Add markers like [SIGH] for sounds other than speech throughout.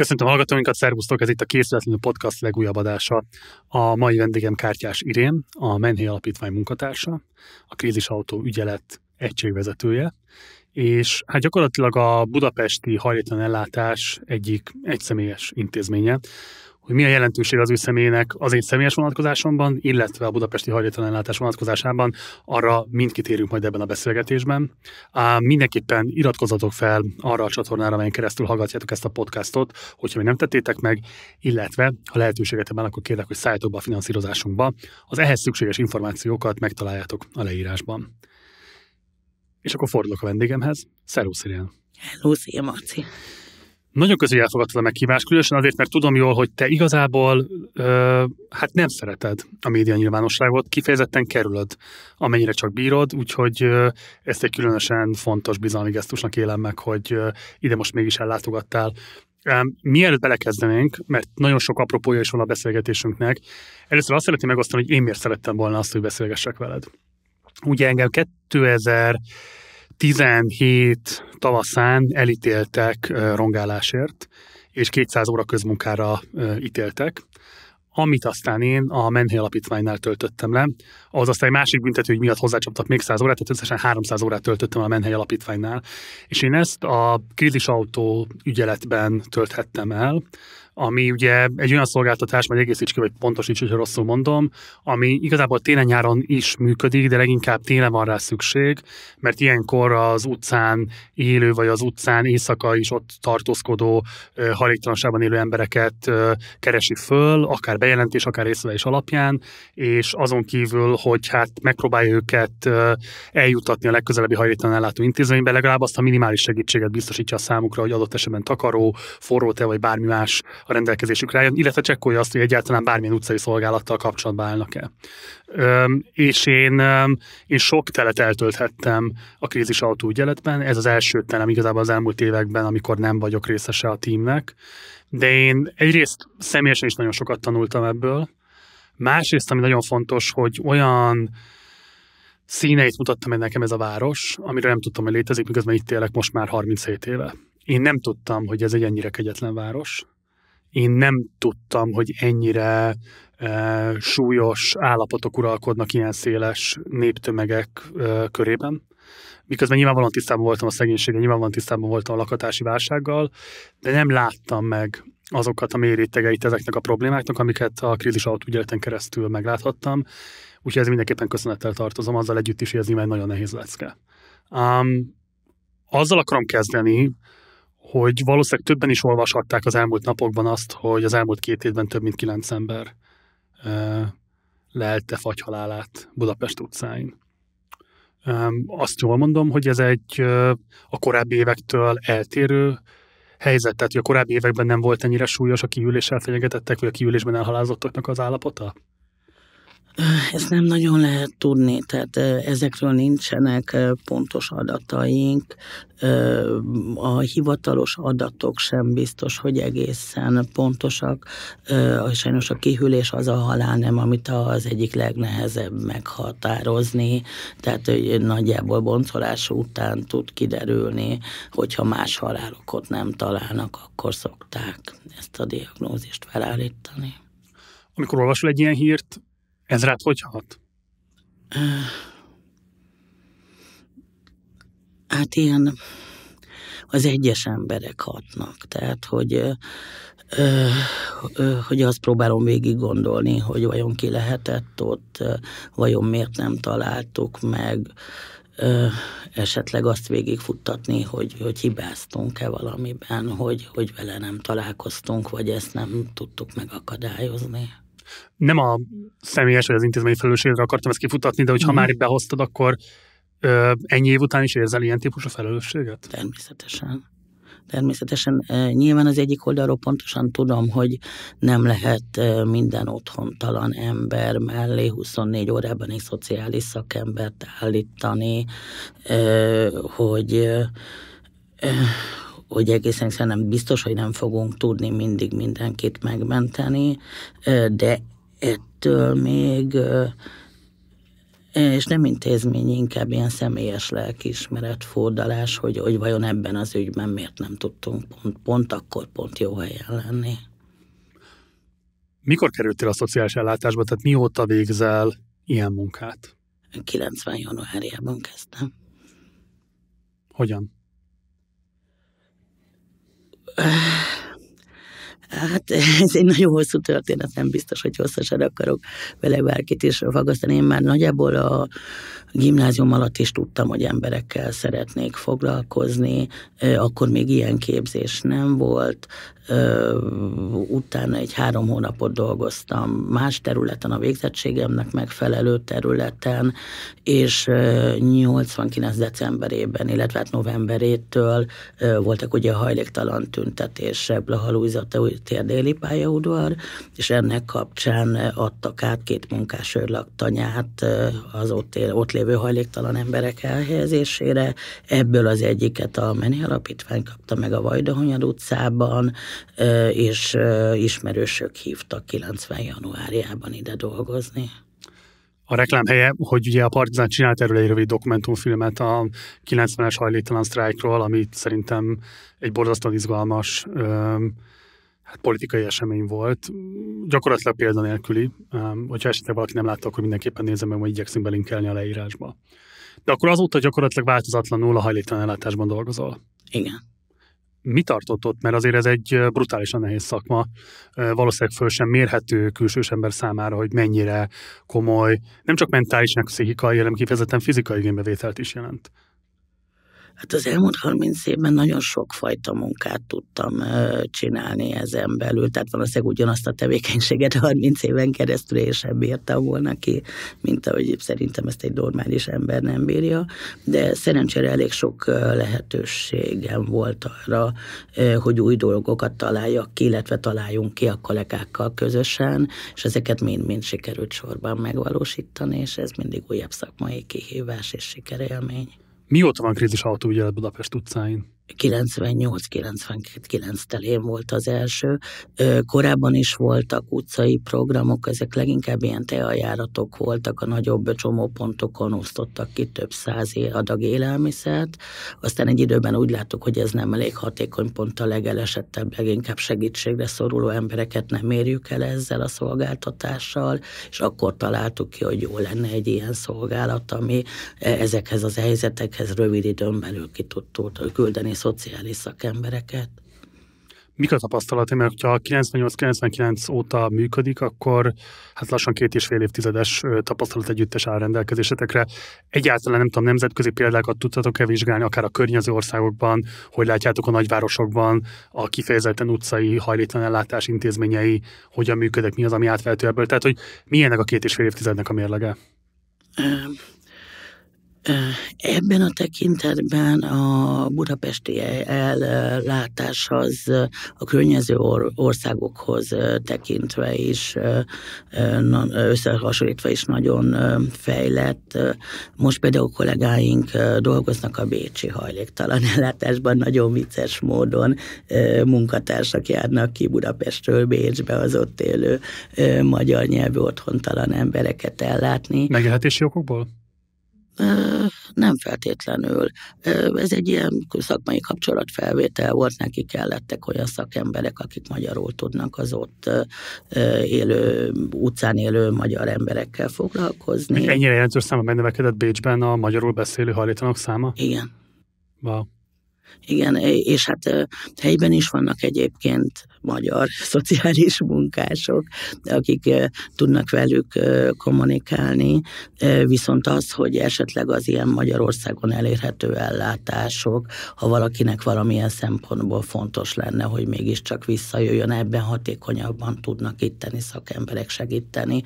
Köszöntöm a hallgatóinkat, szervusztok! Ez itt a Készületlenül Podcast legújabb adása. A mai vendégem Kártyás Irén, a Menhé Alapítvány munkatársa, a Krízisautó ügyelet egységvezetője, és hát gyakorlatilag a budapesti hajléktalan ellátás egyik egyszemélyes intézménye, hogy mi a jelentőség az ő személyének az én személyes vonatkozásomban, illetve a budapesti hajléktalanellátás vonatkozásában, arra mind kitérünk majd ebben a beszélgetésben. Á, mindenképpen iratkozzatok fel arra a csatornára, amelyen keresztül hallgatjátok ezt a podcastot, hogyha még nem tettétek meg, illetve ha lehetőséget ebben, akkor kérlek, hogy szálljatok be a finanszírozásunkba. Az ehhez szükséges információkat megtaláljátok a leírásban. És akkor fordulok a vendégemhez. Szerusz, Irén! Hello, szia, Marci! Nagyon közül elfogadtad a meghívást, különösen azért, mert tudom jól, hogy te igazából ö, hát nem szereted a média nyilvánosságot, kifejezetten kerülöd, amennyire csak bírod, úgyhogy ö, ezt egy különösen fontos bizalmi gesztusnak élem meg, hogy ö, ide most mégis ellátogattál. Mielőtt belekezdenénk, mert nagyon sok apropója is van a beszélgetésünknek, először azt szeretném megosztani, hogy én miért szerettem volna azt, hogy beszélgessek veled. Ugye engem 2000 17 tavaszán elítéltek rongálásért, és 200 óra közmunkára ítéltek, amit aztán én a Menhé Alapítványnál töltöttem le, az aztán egy másik büntető, hogy miatt hozzácsaptak még 100 órát, tehát összesen 300 órát töltöttem a Menhé Alapítványnál, és én ezt a krízisautó ügyeletben tölthettem el, ami ugye egy olyan szolgáltatás, majd egészíts ki, vagy pontosíts, hogyha rosszul mondom, ami igazából télen-nyáron is működik, de leginkább télen van rá szükség, mert ilyenkor az utcán élő, vagy az utcán éjszaka is ott tartózkodó hajléktalanságban élő embereket keresi föl, akár bejelentés, akár is alapján, és azon kívül, hogy hát megpróbálja őket eljutatni a legközelebbi hajléktalan ellátó intézménybe, legalább azt a minimális segítséget biztosítja a számukra, hogy adott esetben takaró, forró te vagy bármi más a rendelkezésükre álljon, illetve csekkolja azt, hogy egyáltalán bármilyen utcai szolgálattal kapcsolatban állnak-e. Öm, és én, öm, én sok telet eltölthettem a krízis autóügyeletben, ez az első telem igazából az elmúlt években, amikor nem vagyok részese a tímnek, de én egyrészt személyesen is nagyon sokat tanultam ebből, másrészt, ami nagyon fontos, hogy olyan színeit mutatta meg nekem ez a város, amire nem tudtam, hogy létezik, miközben itt élek most már 37 éve. Én nem tudtam, hogy ez egy ennyire kegyetlen város én nem tudtam, hogy ennyire e, súlyos állapotok uralkodnak ilyen széles néptömegek e, körében. Miközben nyilvánvalóan tisztában voltam a szegénységgel, nyilvánvalóan tisztában voltam a lakatási válsággal, de nem láttam meg azokat a mérétegeit ezeknek a problémáknak, amiket a krízis alatt úgy keresztül megláthattam. Úgyhogy ez mindenképpen köszönettel tartozom, azzal együtt is, hogy mert nagyon nehéz lecke. Um, azzal akarom kezdeni, hogy valószínűleg többen is olvashatták az elmúlt napokban azt, hogy az elmúlt két évben több mint kilenc ember lelte fagyhalálát Budapest utcáin. Azt jól mondom, hogy ez egy a korábbi évektől eltérő helyzet, tehát hogy a korábbi években nem volt ennyire súlyos a kiüléssel fenyegetettek, vagy a kiülésben elhalázottaknak az állapota? Ezt nem nagyon lehet tudni, tehát ezekről nincsenek pontos adataink. A hivatalos adatok sem biztos, hogy egészen pontosak. Sajnos a kihűlés az a halál nem, amit az egyik legnehezebb meghatározni. Tehát hogy nagyjából boncolás után tud kiderülni, hogyha más halálokat nem találnak, akkor szokták ezt a diagnózist felállítani. Amikor olvasol egy ilyen hírt, ez rád hogy hat? Hát ilyen az egyes emberek hatnak. Tehát, hogy hogy azt próbálom végig gondolni, hogy vajon ki lehetett ott, vajon miért nem találtuk meg, esetleg azt végigfuttatni, hogy, hogy hibáztunk-e valamiben, hogy, hogy vele nem találkoztunk, vagy ezt nem tudtuk megakadályozni nem a személyes vagy az intézmény felelősségre akartam ezt kifutatni, de hogyha mm. már itt behoztad, akkor ö, ennyi év után is érzel ilyen típusú felelősséget? Természetesen. Természetesen nyilván az egyik oldalról pontosan tudom, hogy nem lehet minden otthontalan ember mellé 24 órában egy szociális szakembert állítani, hogy hogy egészen szerintem biztos, hogy nem fogunk tudni mindig mindenkit megmenteni, de ettől még és nem intézmény, inkább ilyen személyes lelkiismeret fordalás, hogy, hogy vajon ebben az ügyben miért nem tudtunk pont, pont akkor pont jó helyen lenni. Mikor kerültél a szociális ellátásba, tehát mióta végzel ilyen munkát? 90 januárjában kezdtem. Hogyan? Hát ez egy nagyon hosszú történet, nem biztos, hogy hosszasan akarok vele bárkit is fagasztani. Én már nagyjából a gimnázium alatt is tudtam, hogy emberekkel szeretnék foglalkozni, akkor még ilyen képzés nem volt, utána egy három hónapot dolgoztam más területen, a végzettségemnek megfelelő területen, és 89. decemberében, illetve hát novemberétől voltak ugye a hajléktalan tüntetése, Blaha Luisa térdéli pályaudvar, és ennek kapcsán adtak át két munkássörlaktanyát az ott, él, ott lévő hajléktalan emberek elhelyezésére. Ebből az egyiket a Meni Alapítvány kapta meg a Vajdahonyad utcában, és ismerősök hívtak 90 januárjában ide dolgozni. A reklámhelye, hogy ugye a Partizán csinált erről egy rövid dokumentumfilmet a 90-es hajléktalan sztrájkról, ami szerintem egy borzasztóan izgalmas hát politikai esemény volt. Gyakorlatilag nélküli, Hogyha esetleg valaki nem látta, akkor mindenképpen nézem, meg, majd igyekszünk belinkelni a leírásba. De akkor azóta gyakorlatilag változatlanul a hajléktalan ellátásban dolgozol. Igen mi tartott ott? Mert azért ez egy brutálisan nehéz szakma. Valószínűleg föl sem mérhető külsős ember számára, hogy mennyire komoly, nem csak mentális, meg pszichikai, hanem kifejezetten fizikai igénybevételt is jelent. Hát az elmúlt 30 évben nagyon sok fajta munkát tudtam csinálni ezen belül, tehát valószínűleg ugyanazt a tevékenységet 30 éven keresztül én sem bírtam volna ki, mint ahogy szerintem ezt egy normális ember nem bírja, de szerencsére elég sok lehetőségem volt arra, hogy új dolgokat találjak ki, illetve találjunk ki a kollégákkal közösen, és ezeket mind-mind sikerült sorban megvalósítani, és ez mindig újabb szakmai kihívás és sikerélmény. Mióta van krízis autóügyelet Budapest utcáin? 98-99 telén volt az első. Korábban is voltak utcai programok, ezek leginkább ilyen teajáratok voltak, a nagyobb csomópontokon osztottak ki több száz adag élelmiszert. Aztán egy időben úgy láttuk, hogy ez nem elég hatékony, pont a legelesettebb, leginkább segítségre szoruló embereket nem érjük el ezzel a szolgáltatással, és akkor találtuk ki, hogy jó lenne egy ilyen szolgálat, ami e, ezekhez az helyzetekhez rövid időn belül ki tud, küldeni szociális szakembereket. Mik a tapasztalat, Mert ha 98-99 óta működik, akkor hát lassan két és fél évtizedes tapasztalat együttes áll rendelkezésetekre. Egyáltalán nem tudom, nemzetközi példákat tudtatok-e vizsgálni, akár a környező országokban, hogy látjátok a nagyvárosokban a kifejezetten utcai hajléktalan ellátás intézményei, hogyan működnek, mi az, ami átvehető ebből. Tehát, hogy milyenek a két és fél évtizednek a mérlege? Ebben a tekintetben a budapesti e-, ellátás az a környező országokhoz tekintve is, összehasonlítva is nagyon fejlett. Most például kollégáink dolgoznak a bécsi hajléktalan ellátásban, nagyon vicces módon munkatársak járnak ki Budapestről Bécsbe az ott élő magyar nyelvű otthontalan embereket ellátni. Megélhetési okokból? Nem feltétlenül. Ez egy ilyen szakmai kapcsolatfelvétel volt, neki kellettek olyan szakemberek, akik magyarul tudnak az ott élő, utcán élő magyar emberekkel foglalkozni. Ennyire jelentős száma megnövekedett Bécsben a magyarul beszélő hajlítanok száma? Igen. Wow. Igen, és hát helyben is vannak egyébként magyar szociális munkások, akik tudnak velük kommunikálni, viszont az, hogy esetleg az ilyen Magyarországon elérhető ellátások, ha valakinek valamilyen szempontból fontos lenne, hogy mégiscsak visszajöjjön, ebben hatékonyabban tudnak itteni szakemberek segíteni,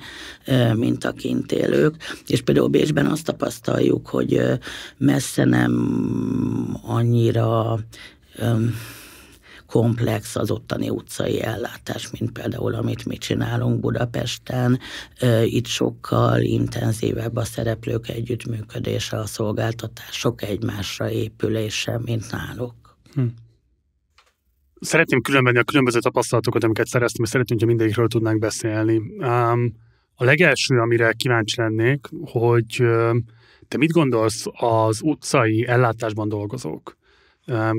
mint a kint élők. És például Bécsben azt tapasztaljuk, hogy messze nem annyira komplex az ottani utcai ellátás, mint például amit mi csinálunk Budapesten. Itt sokkal intenzívebb a szereplők együttműködése, a szolgáltatások egymásra épülése, mint náluk. Hm. Szeretném különbenni a különböző tapasztalatokat, amiket szereztem, és szeretném, hogy mindegyikről tudnánk beszélni. Um, a legelső, amire kíváncsi lennék, hogy te mit gondolsz az utcai ellátásban dolgozók?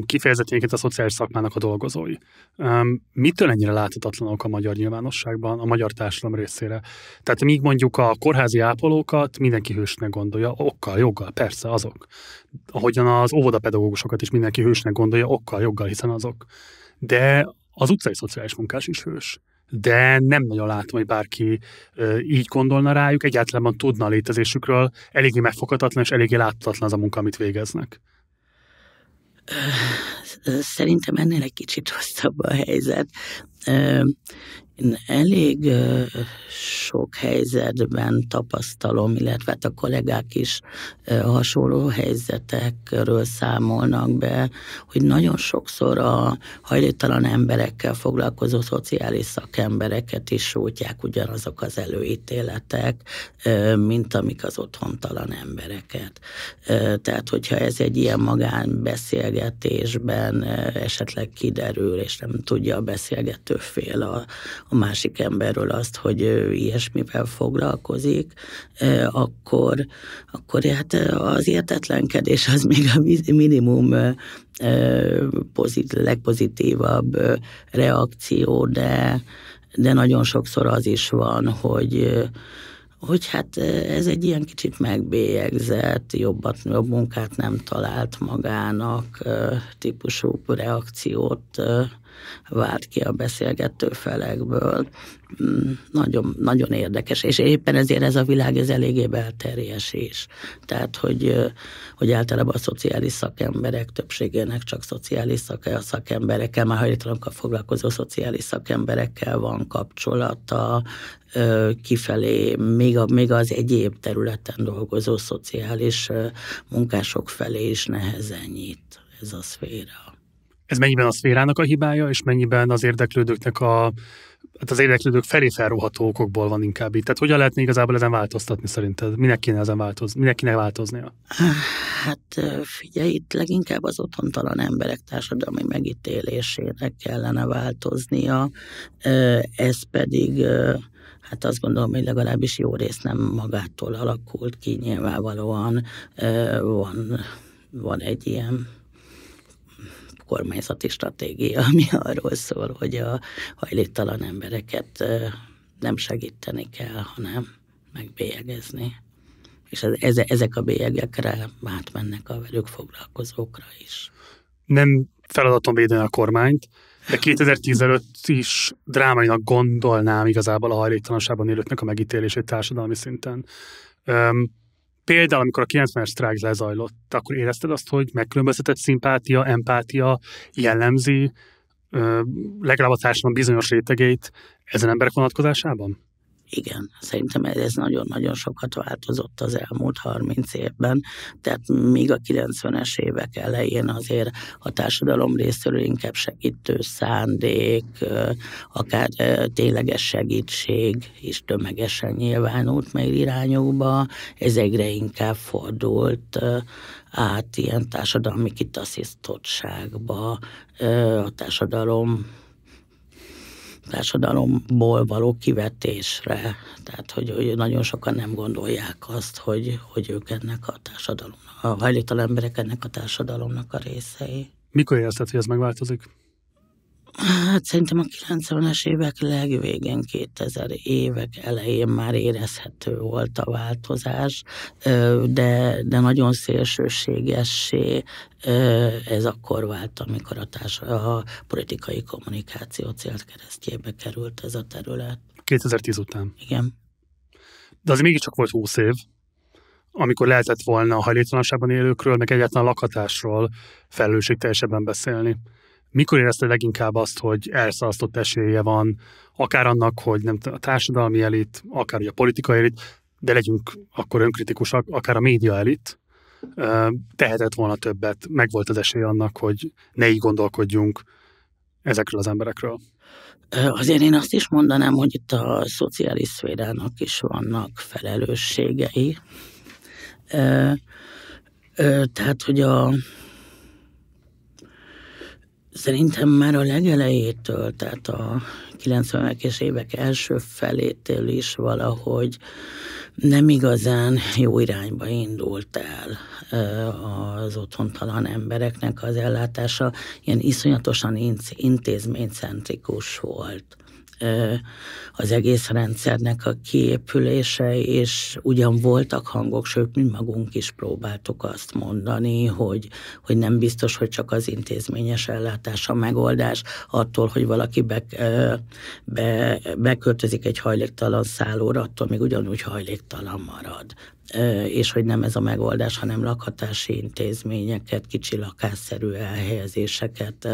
kifejezetten a szociális szakmának a dolgozói. Mitől ennyire láthatatlanok a magyar nyilvánosságban, a magyar társadalom részére? Tehát míg mondjuk a kórházi ápolókat mindenki hősnek gondolja, okkal, joggal, persze, azok. Ahogyan az óvodapedagógusokat is mindenki hősnek gondolja, okkal, joggal, hiszen azok. De az utcai szociális munkás is hős de nem nagyon látom, hogy bárki így gondolna rájuk, egyáltalán tudna a létezésükről, eléggé megfoghatatlan és eléggé láthatatlan az a munka, amit végeznek. Uh, [SIGHS] [SIGHS] Szerintem ennél egy kicsit hosszabb a helyzet. Én elég sok helyzetben tapasztalom, illetve hát a kollégák is hasonló helyzetekről számolnak be, hogy nagyon sokszor a hajléktalan emberekkel foglalkozó szociális szakembereket is sújtják ugyanazok az előítéletek, mint amik az otthontalan embereket. Tehát, hogyha ez egy ilyen magánbeszélgetésbe esetben eh, esetleg kiderül, és nem tudja a beszélgető fél a, a másik emberről azt, hogy ő ilyesmivel foglalkozik, eh, akkor, akkor hát eh, az értetlenkedés az még a minimum pozit, legpozitívabb reakció, de, de nagyon sokszor az is van, hogy hogy hát ez egy ilyen kicsit megbélyegzett, jobbat, jobb munkát nem talált magának típusú reakciót vált ki a beszélgető felekből. Mm, nagyon, nagyon érdekes, és éppen ezért ez a világ ez eléggé belterjes is. Tehát, hogy, hogy általában a szociális szakemberek többségének csak szociális szake, szakemberekkel, már hajléktalanokkal foglalkozó szociális szakemberekkel van kapcsolata, kifelé, még, a, még az egyéb területen dolgozó szociális munkások felé is nehezen nyit ez a szféra. Ez mennyiben a szférának a hibája, és mennyiben az érdeklődőknek a hát az érdeklődők felé felróható okokból van inkább itt. Tehát hogyan lehetne igazából ezen változtatni szerinted? Minek kéne ezen változni? Minek kéne változnia? Hát figyelj, itt leginkább az otthontalan emberek társadalmi megítélésének kellene változnia. Ez pedig hát azt gondolom, hogy legalábbis jó rész nem magától alakult ki, nyilvánvalóan van, van egy ilyen kormányzati stratégia, ami arról szól, hogy a hajléktalan embereket nem segíteni kell, hanem megbélyegezni. És ez, ezek a bélyegekre átmennek a velük foglalkozókra is. Nem feladatom védeni a kormányt, de 2010 előtt is drámainak gondolnám igazából a hajléktalanságban élőknek a megítélését társadalmi szinten. Például, amikor a 90-es sztrájk lezajlott, akkor érezted azt, hogy megkülönböztetett szimpátia, empátia jellemzi ö, legalább a társadalom bizonyos rétegeit ezen emberek vonatkozásában? igen, szerintem ez nagyon-nagyon sokat változott az elmúlt 30 évben, tehát még a 90-es évek elején azért a társadalom részéről inkább segítő szándék, akár tényleges segítség is tömegesen nyilvánult meg irányokba, ez egyre inkább fordult át ilyen társadalmi kitaszisztottságba a társadalom társadalomból való kivetésre. Tehát, hogy, hogy nagyon sokan nem gondolják azt, hogy, hogy ők ennek a társadalomnak, a hajléktalan emberek ennek a társadalomnak a részei. Mikor érezted, hogy ez megváltozik? Hát szerintem a 90-es évek legvégén, 2000 évek elején már érezhető volt a változás, de, de nagyon szélsőségessé ez akkor vált, amikor a, társ, a politikai kommunikáció keresztjébe került ez a terület. 2010 után. Igen. De az mégiscsak volt 20 év, amikor lehetett volna a hajléktalanságban élőkről, meg egyáltalán a lakhatásról felelősségteljesebben beszélni mikor érezted leginkább azt, hogy elszalasztott esélye van, akár annak, hogy nem a társadalmi elit, akár a politikai elit, de legyünk akkor önkritikusak, akár a média elit, tehetett volna többet, meg volt az esély annak, hogy ne így gondolkodjunk ezekről az emberekről. Azért én azt is mondanám, hogy itt a szociális szférának is vannak felelősségei. Tehát, hogy a, Szerintem már a legelejétől, tehát a 90-es évek első felétől is valahogy nem igazán jó irányba indult el az otthontalan embereknek az ellátása, ilyen iszonyatosan intézménycentrikus volt az egész rendszernek a kiépülése, és ugyan voltak hangok, sőt, mi magunk is próbáltuk azt mondani, hogy, hogy nem biztos, hogy csak az intézményes ellátás a megoldás, attól, hogy valaki be, be, beköltözik egy hajléktalan szállóra, attól még ugyanúgy hajléktalan marad és hogy nem ez a megoldás, hanem lakhatási intézményeket, kicsi lakásszerű elhelyezéseket,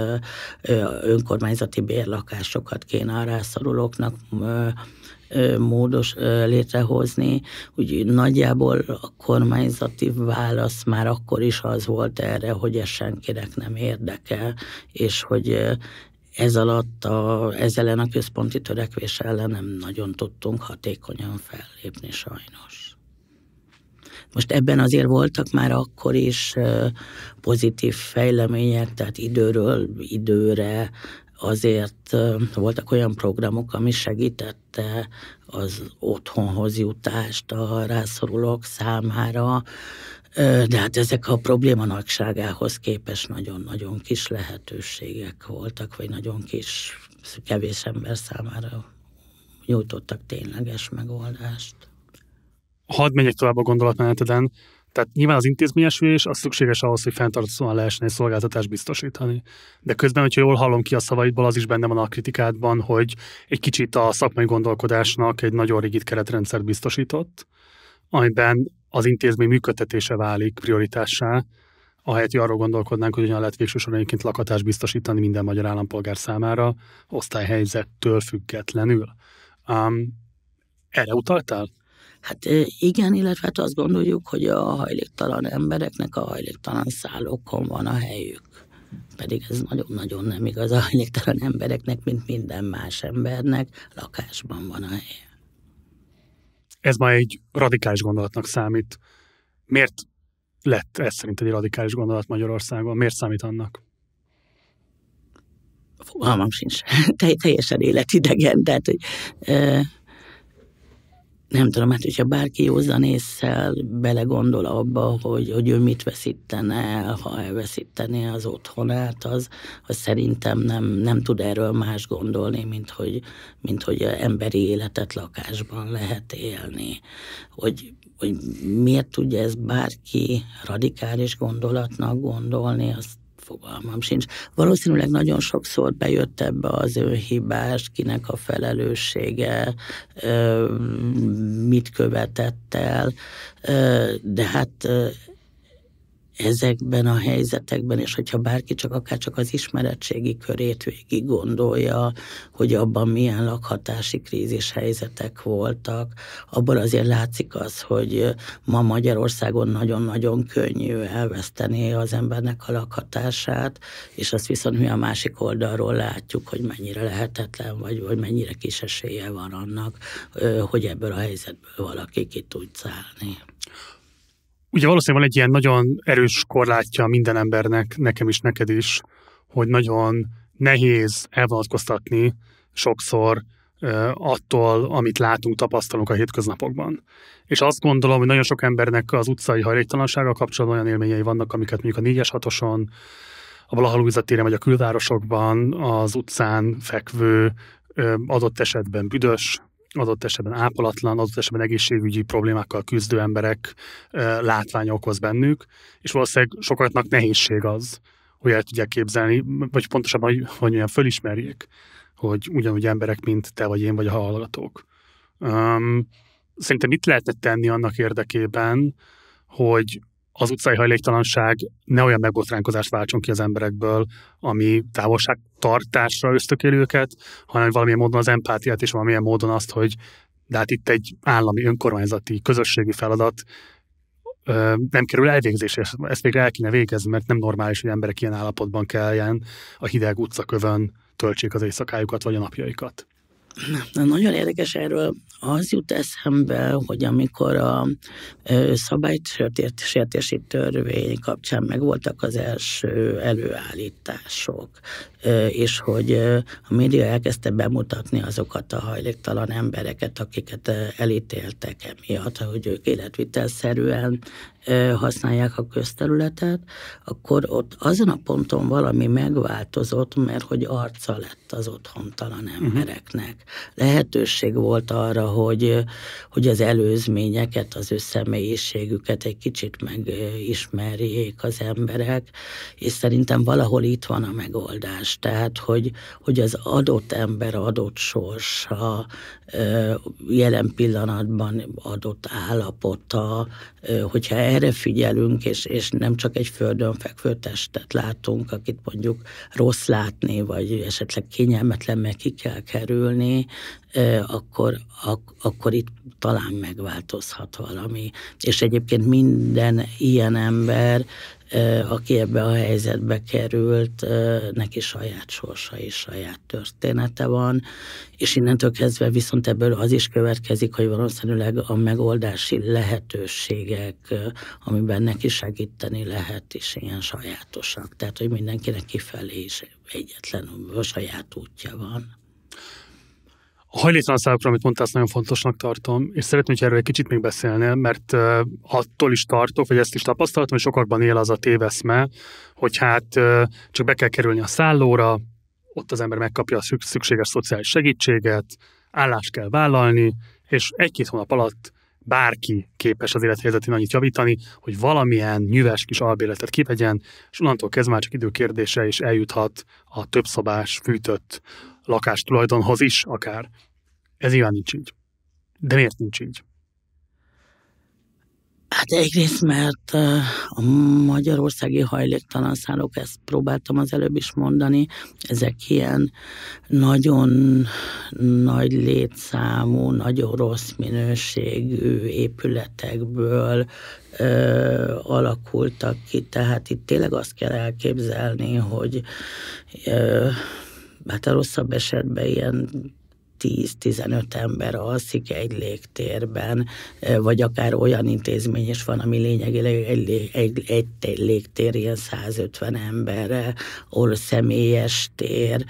önkormányzati bérlakásokat kéne a rászorulóknak módos létrehozni. Úgy nagyjából a kormányzati válasz már akkor is az volt erre, hogy ez senkinek nem érdekel, és hogy ez alatt, a, ez ellen a központi törekvés ellen nem nagyon tudtunk hatékonyan fellépni sajnos. Most ebben azért voltak már akkor is pozitív fejlemények, tehát időről időre azért voltak olyan programok, ami segítette az otthonhoz jutást a rászorulók számára, de hát ezek a probléma nagyságához képest nagyon-nagyon kis lehetőségek voltak, vagy nagyon kis, kevés ember számára nyújtottak tényleges megoldást hadd menjek tovább a gondolatmeneteden. Tehát nyilván az intézményesülés az szükséges ahhoz, hogy fenntartóan lehessen egy szolgáltatást biztosítani. De közben, hogyha jól hallom ki a szavaidból, az is benne van a kritikádban, hogy egy kicsit a szakmai gondolkodásnak egy nagyon rigid keretrendszert biztosított, amiben az intézmény működtetése válik prioritássá, ahelyett, hogy arról gondolkodnánk, hogy hogyan lehet végsősorban egyébként lakatást biztosítani minden magyar állampolgár számára, osztályhelyzettől függetlenül. Um, erre utaltál? Hát igen, illetve hát azt gondoljuk, hogy a hajléktalan embereknek a hajléktalan szállókon van a helyük. Pedig ez nagyon-nagyon nem igaz a hajléktalan embereknek, mint minden más embernek, lakásban van a helye. Ez már egy radikális gondolatnak számít. Miért lett ez szerint egy radikális gondolat Magyarországon? Miért számít annak? Fogalmam sincs. [LAUGHS] Te, teljesen életidegen, tehát hogy, Ö- nem tudom, hát hogyha bárki józan észre belegondol abba, hogy, hogy ő mit veszítene el, ha elveszítené az otthonát, az, az szerintem nem, nem tud erről más gondolni, mint hogy, mint hogy emberi életet lakásban lehet élni. Hogy hogy miért tudja ez bárki radikális gondolatnak gondolni, azt fogalmam sincs. Valószínűleg nagyon sokszor bejött ebbe az ő hibás, kinek a felelőssége, mit követett el, de hát ezekben a helyzetekben, és hogyha bárki csak akár csak az ismeretségi körét végig gondolja, hogy abban milyen lakhatási krízis helyzetek voltak, abból azért látszik az, hogy ma Magyarországon nagyon-nagyon könnyű elveszteni az embernek a lakhatását, és azt viszont mi a másik oldalról látjuk, hogy mennyire lehetetlen, vagy, vagy mennyire kis esélye van annak, hogy ebből a helyzetből valaki ki tud szállni ugye valószínűleg van egy ilyen nagyon erős korlátja minden embernek, nekem is, neked is, hogy nagyon nehéz elvonatkoztatni sokszor attól, amit látunk, tapasztalunk a hétköznapokban. És azt gondolom, hogy nagyon sok embernek az utcai hajléktalansága kapcsolatban olyan élményei vannak, amiket mondjuk a 4-es hatoson, a Blahalúza téren vagy a külvárosokban az utcán fekvő adott esetben büdös, adott esetben ápolatlan, adott esetben egészségügyi problémákkal küzdő emberek látványa okoz bennük, és valószínűleg sokatnak nehézség az, hogy el tudják képzelni, vagy pontosabban, hogy, hogy olyan fölismerjék, hogy ugyanúgy emberek, mint te vagy én, vagy a hallgatók. Um, szerintem mit lehetne tenni annak érdekében, hogy az utcai hajléktalanság ne olyan megbotránkozást váltson ki az emberekből, ami távolságtartásra ösztökél őket, hanem valamilyen módon az empátiát és valamilyen módon azt, hogy de hát itt egy állami, önkormányzati, közösségi feladat ö, nem kerül elvégzésre, ezt még el kéne végezni, mert nem normális, hogy emberek ilyen állapotban kelljen a hideg utcakövön töltsék az éjszakájukat vagy a napjaikat. Na, nagyon érdekes erről az jut eszembe, hogy amikor a szabálysértési törvény kapcsán megvoltak az első előállítások, és hogy a média elkezdte bemutatni azokat a hajléktalan embereket, akiket elítéltek emiatt, hogy ők életvitelszerűen használják a közterületet, akkor ott azon a ponton valami megváltozott, mert hogy arca lett az otthontalan mhm. embereknek. Lehetőség volt arra, hogy, hogy az előzményeket, az ő személyiségüket egy kicsit megismerjék az emberek, és szerintem valahol itt van a megoldás. Tehát, hogy, hogy az adott ember adott sorsa, jelen pillanatban adott állapota, hogyha erre figyelünk, és, és nem csak egy földön fekvő testet látunk, akit mondjuk rossz látni, vagy esetleg kényelmetlen, meg ki kell kerülni, akkor, ak, akkor itt talán megváltozhat valami. És egyébként minden ilyen ember aki ebbe a helyzetbe került, neki saját sorsa és saját története van, és innentől kezdve viszont ebből az is következik, hogy valószínűleg a megoldási lehetőségek, amiben neki segíteni lehet, is ilyen sajátosak. Tehát, hogy mindenkinek kifelé is egyetlen a saját útja van. A hajléktalan szállókra, amit mondtál, azt nagyon fontosnak tartom, és szeretném, hogy erről egy kicsit még beszélnél, mert attól is tartok, vagy ezt is tapasztaltam, hogy sokakban él az a téveszme, hogy hát csak be kell kerülni a szállóra, ott az ember megkapja a szükséges szociális segítséget, állást kell vállalni, és egy-két hónap alatt bárki képes az élethelyzetén annyit javítani, hogy valamilyen nyüves kis albéletet kivegyen, és onnantól kezdve már csak időkérdése is eljuthat a többszobás, fűtött lakástulajdonhoz is akár. Ez nyilván nincs így. De miért nincs így? Hát egyrészt, mert a magyarországi hajléktalanszállók, ezt próbáltam az előbb is mondani, ezek ilyen nagyon nagy létszámú, nagyon rossz minőségű épületekből ö, alakultak ki, tehát itt tényleg azt kell elképzelni, hogy ö, hát a rosszabb esetben ilyen 10-15 ember alszik egy légtérben, eh, vagy akár olyan intézmény is van, ami lényegileg egy, egy, egy, egy légtér ilyen 150 emberre, ahol személyes tér,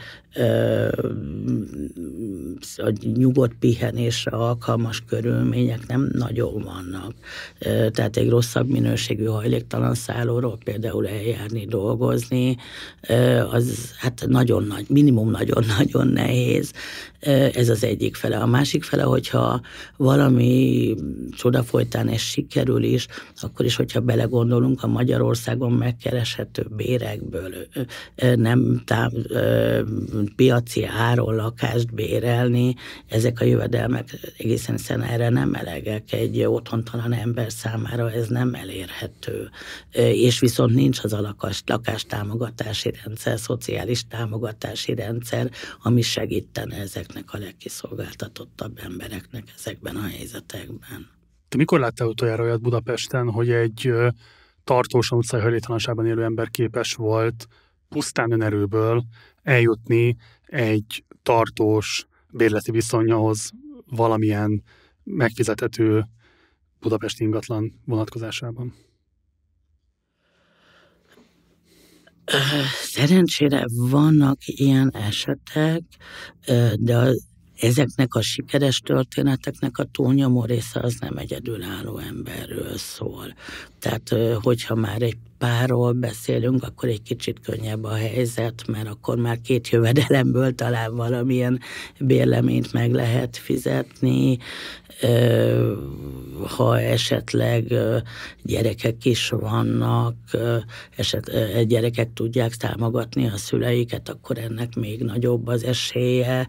a nyugodt pihenésre alkalmas körülmények nem nagyon vannak. Tehát egy rosszabb minőségű hajléktalan szállóról például eljárni, dolgozni, az hát nagyon nagy, minimum nagyon-nagyon [LAUGHS] nehéz. Ez az egyik fele. A másik fele, hogyha valami csodafolytán és sikerül is, akkor is, hogyha belegondolunk, a Magyarországon megkereshető bérekből nem tám, piaci áron lakást bérelni, ezek a jövedelmek egészen hiszen erre nem elegek. Egy otthontalan ember számára ez nem elérhető. És viszont nincs az a lakas, lakástámogatási rendszer, szociális támogatási rendszer, ami segítene ezeknek a legkiszolgáltatottabb embereknek ezekben a helyzetekben. Te mikor láttál utoljára olyat Budapesten, hogy egy tartósan utcai hajléktalanságban élő ember képes volt pusztán önerőből eljutni egy tartós bérleti viszonyhoz valamilyen megfizethető budapesti ingatlan vonatkozásában? Szerencsére vannak ilyen esetek, de ezeknek a sikeres történeteknek a túlnyomó része az nem egyedülálló emberről szól. Tehát, hogyha már egy párról beszélünk, akkor egy kicsit könnyebb a helyzet, mert akkor már két jövedelemből talán valamilyen bérleményt meg lehet fizetni, ha esetleg gyerekek is vannak, eset, gyerekek tudják támogatni a szüleiket, akkor ennek még nagyobb az esélye,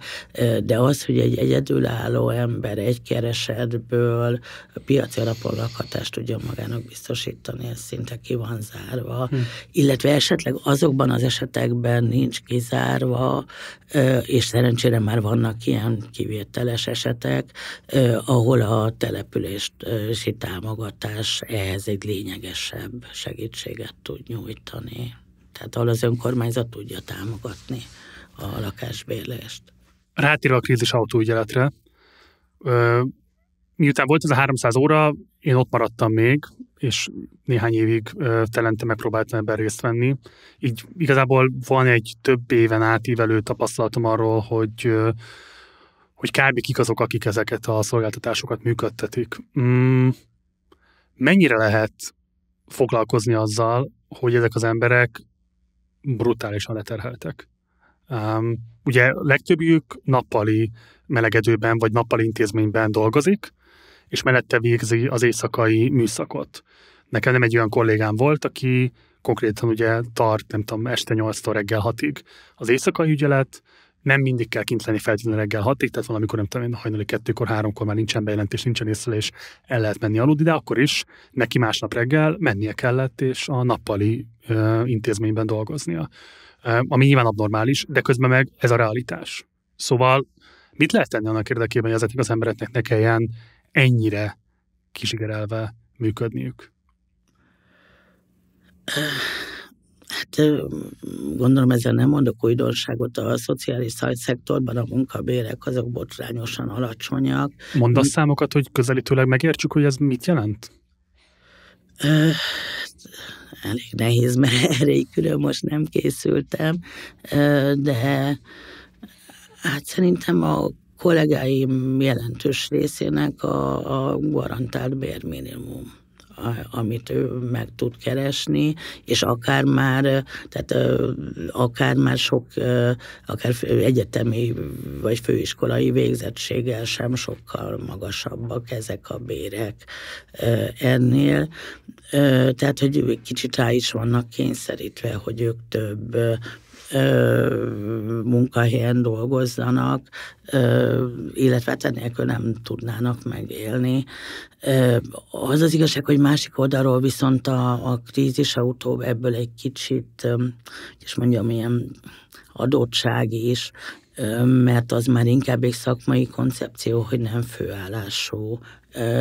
de az, hogy egy egyedülálló ember egy keresetből piaci alapon lakhatást tudja magának biztosítani, ez szinte ki van zárva, hm. illetve esetleg azokban az esetekben nincs kizárva, és szerencsére már vannak ilyen kivételes esetek, ahol ahol a települési támogatás ehhez egy lényegesebb segítséget tud nyújtani. Tehát ahol az önkormányzat tudja támogatni a lakásbérlést. Rátérve a krízis autóügyeletre, miután volt ez a 300 óra, én ott maradtam még, és néhány évig telente megpróbáltam ebben részt venni. Így igazából van egy több éven átívelő tapasztalatom arról, hogy hogy kb. kik azok, akik ezeket a szolgáltatásokat működtetik. Mm, mennyire lehet foglalkozni azzal, hogy ezek az emberek brutálisan leterheltek? Um, ugye legtöbbjük nappali melegedőben vagy nappali intézményben dolgozik, és mellette végzi az éjszakai műszakot. Nekem nem egy olyan kollégám volt, aki konkrétan ugye tart, nem tudom, este 8-tól reggel 6-ig az éjszakai ügyelet, nem mindig kell kint lenni feltétlenül reggel hatig, tehát valamikor nem tudom én, hajnali kettőkor, háromkor már nincsen bejelentés, nincsen észlelés, el lehet menni aludni, de akkor is neki másnap reggel mennie kellett, és a nappali ö, intézményben dolgoznia. Ö, ami nyilván abnormális, de közben meg ez a realitás. Szóval mit lehet tenni annak érdekében, hogy ezeknek az embereknek ne kelljen ennyire kisigerelve működniük? [SIGHS] Hát, gondolom ezzel nem mondok újdonságot, a szociális szektorban a munkabérek azok botrányosan alacsonyak. Mondasz számokat, hogy közelítőleg megértsük, hogy ez mit jelent? Elég nehéz, mert [LAUGHS] erre külön most nem készültem, de hát szerintem a kollégáim jelentős részének a, a garantált bérminimum amit ő meg tud keresni, és akár már, tehát akár már sok, akár egyetemi vagy főiskolai végzettséggel sem sokkal magasabbak ezek a bérek ennél. Tehát, hogy kicsit rá is vannak kényszerítve, hogy ők több munkahelyen dolgozzanak, illetve hát nem tudnának megélni. Az az igazság, hogy másik oldalról viszont a, a krízis autó ebből egy kicsit, és mondjam, ilyen adottság is, mert az már inkább egy szakmai koncepció, hogy nem főállású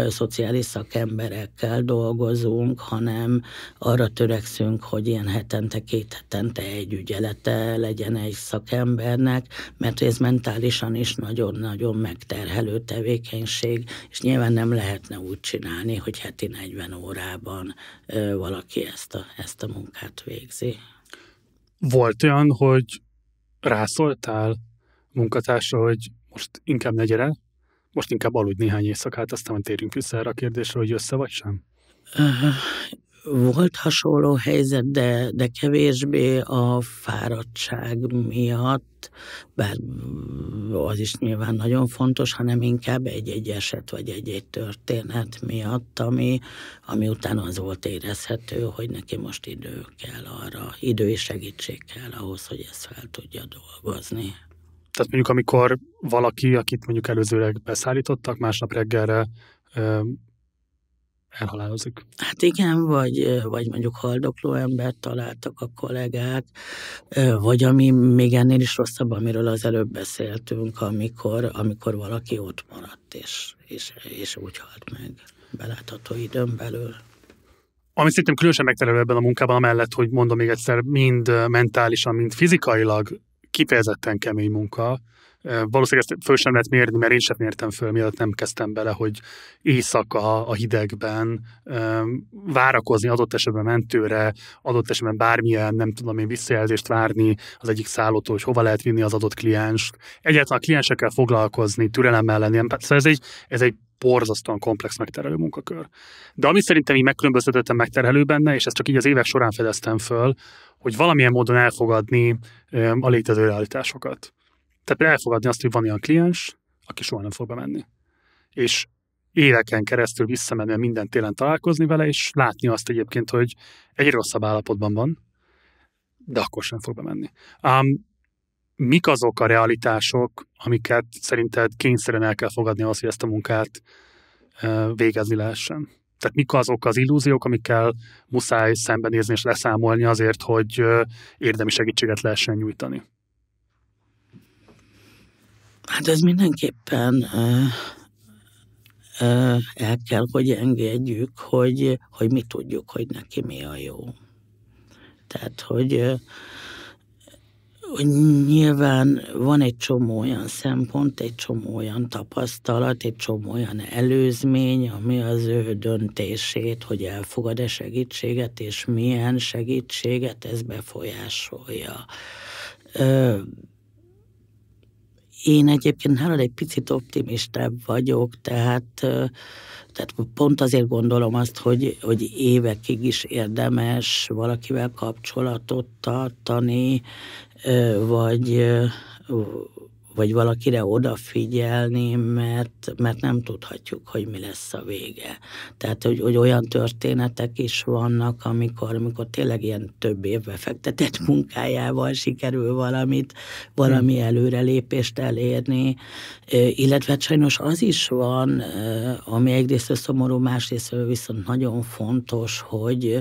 szociális szakemberekkel dolgozunk, hanem arra törekszünk, hogy ilyen hetente, két hetente egy ügyelete legyen egy szakembernek, mert ez mentálisan is nagyon-nagyon megterhelő tevékenység, és nyilván nem lehetne úgy csinálni, hogy heti 40 órában valaki ezt a, ezt a munkát végzi. Volt olyan, hogy rászóltál munkatársa, hogy most inkább ne gyere, most inkább aludj néhány éjszakát, aztán majd térjünk vissza erre a kérdésre, hogy össze vagy sem? Volt hasonló helyzet, de, de kevésbé a fáradtság miatt, bár az is nyilván nagyon fontos, hanem inkább egy-egy eset vagy egy-egy történet miatt, ami, ami utána az volt érezhető, hogy neki most idő kell arra, idő és segítség kell ahhoz, hogy ezt fel tudja dolgozni. Tehát mondjuk amikor valaki, akit mondjuk előzőleg beszállítottak, másnap reggelre elhalálozik. Hát igen, vagy, vagy mondjuk haldokló embert találtak a kollégák, vagy ami még ennél is rosszabb, amiről az előbb beszéltünk, amikor, amikor valaki ott maradt, és, és, és úgy halt meg belátható időn belül. Ami szerintem különösen megterelő ebben a munkában, amellett, hogy mondom még egyszer, mind mentálisan, mind fizikailag kifejezetten kemény munka, Valószínűleg ezt föl sem lehet mérni, mert én sem mértem föl, mielőtt nem kezdtem bele, hogy éjszaka a hidegben várakozni adott esetben mentőre, adott esetben bármilyen, nem tudom én, visszajelzést várni az egyik szállótól, hogy hova lehet vinni az adott klienst. Egyáltalán a kliensekkel foglalkozni, türelemmel lenni. Szóval ez egy, ez egy borzasztóan komplex megterhelő munkakör. De ami szerintem így megkülönböztetettem megterhelő benne, és ezt csak így az évek során fedeztem föl, hogy valamilyen módon elfogadni a létező realitásokat. Tehát elfogadni azt, hogy van ilyen kliens, aki soha nem fog bemenni. És éveken keresztül visszamenően minden télen találkozni vele, és látni azt egyébként, hogy egy rosszabb állapotban van, de akkor sem fog bemenni. Um, mik azok a realitások, amiket szerinted kényszeren el kell fogadni az hogy ezt a munkát uh, végezni lehessen? Tehát mik azok az illúziók, amikkel muszáj szembenézni és leszámolni azért, hogy uh, érdemi segítséget lehessen nyújtani? Hát ez mindenképpen ö, ö, el kell, hogy engedjük, hogy, hogy mi tudjuk, hogy neki mi a jó. Tehát, hogy, hogy nyilván van egy csomó olyan szempont, egy csomó olyan tapasztalat, egy csomó olyan előzmény, ami az ő döntését, hogy elfogad-e segítséget, és milyen segítséget ez befolyásolja. Ö, én egyébként hát egy picit optimistább vagyok, tehát, tehát pont azért gondolom azt, hogy, hogy évekig is érdemes valakivel kapcsolatot tartani, vagy vagy valakire odafigyelni, mert, mert nem tudhatjuk, hogy mi lesz a vége. Tehát, hogy, hogy olyan történetek is vannak, amikor, amikor tényleg ilyen több évbe fektetett hmm. munkájával sikerül valamit, valami hmm. előrelépést elérni, illetve hát sajnos az is van, ami egyrészt szomorú, másrészt viszont nagyon fontos, hogy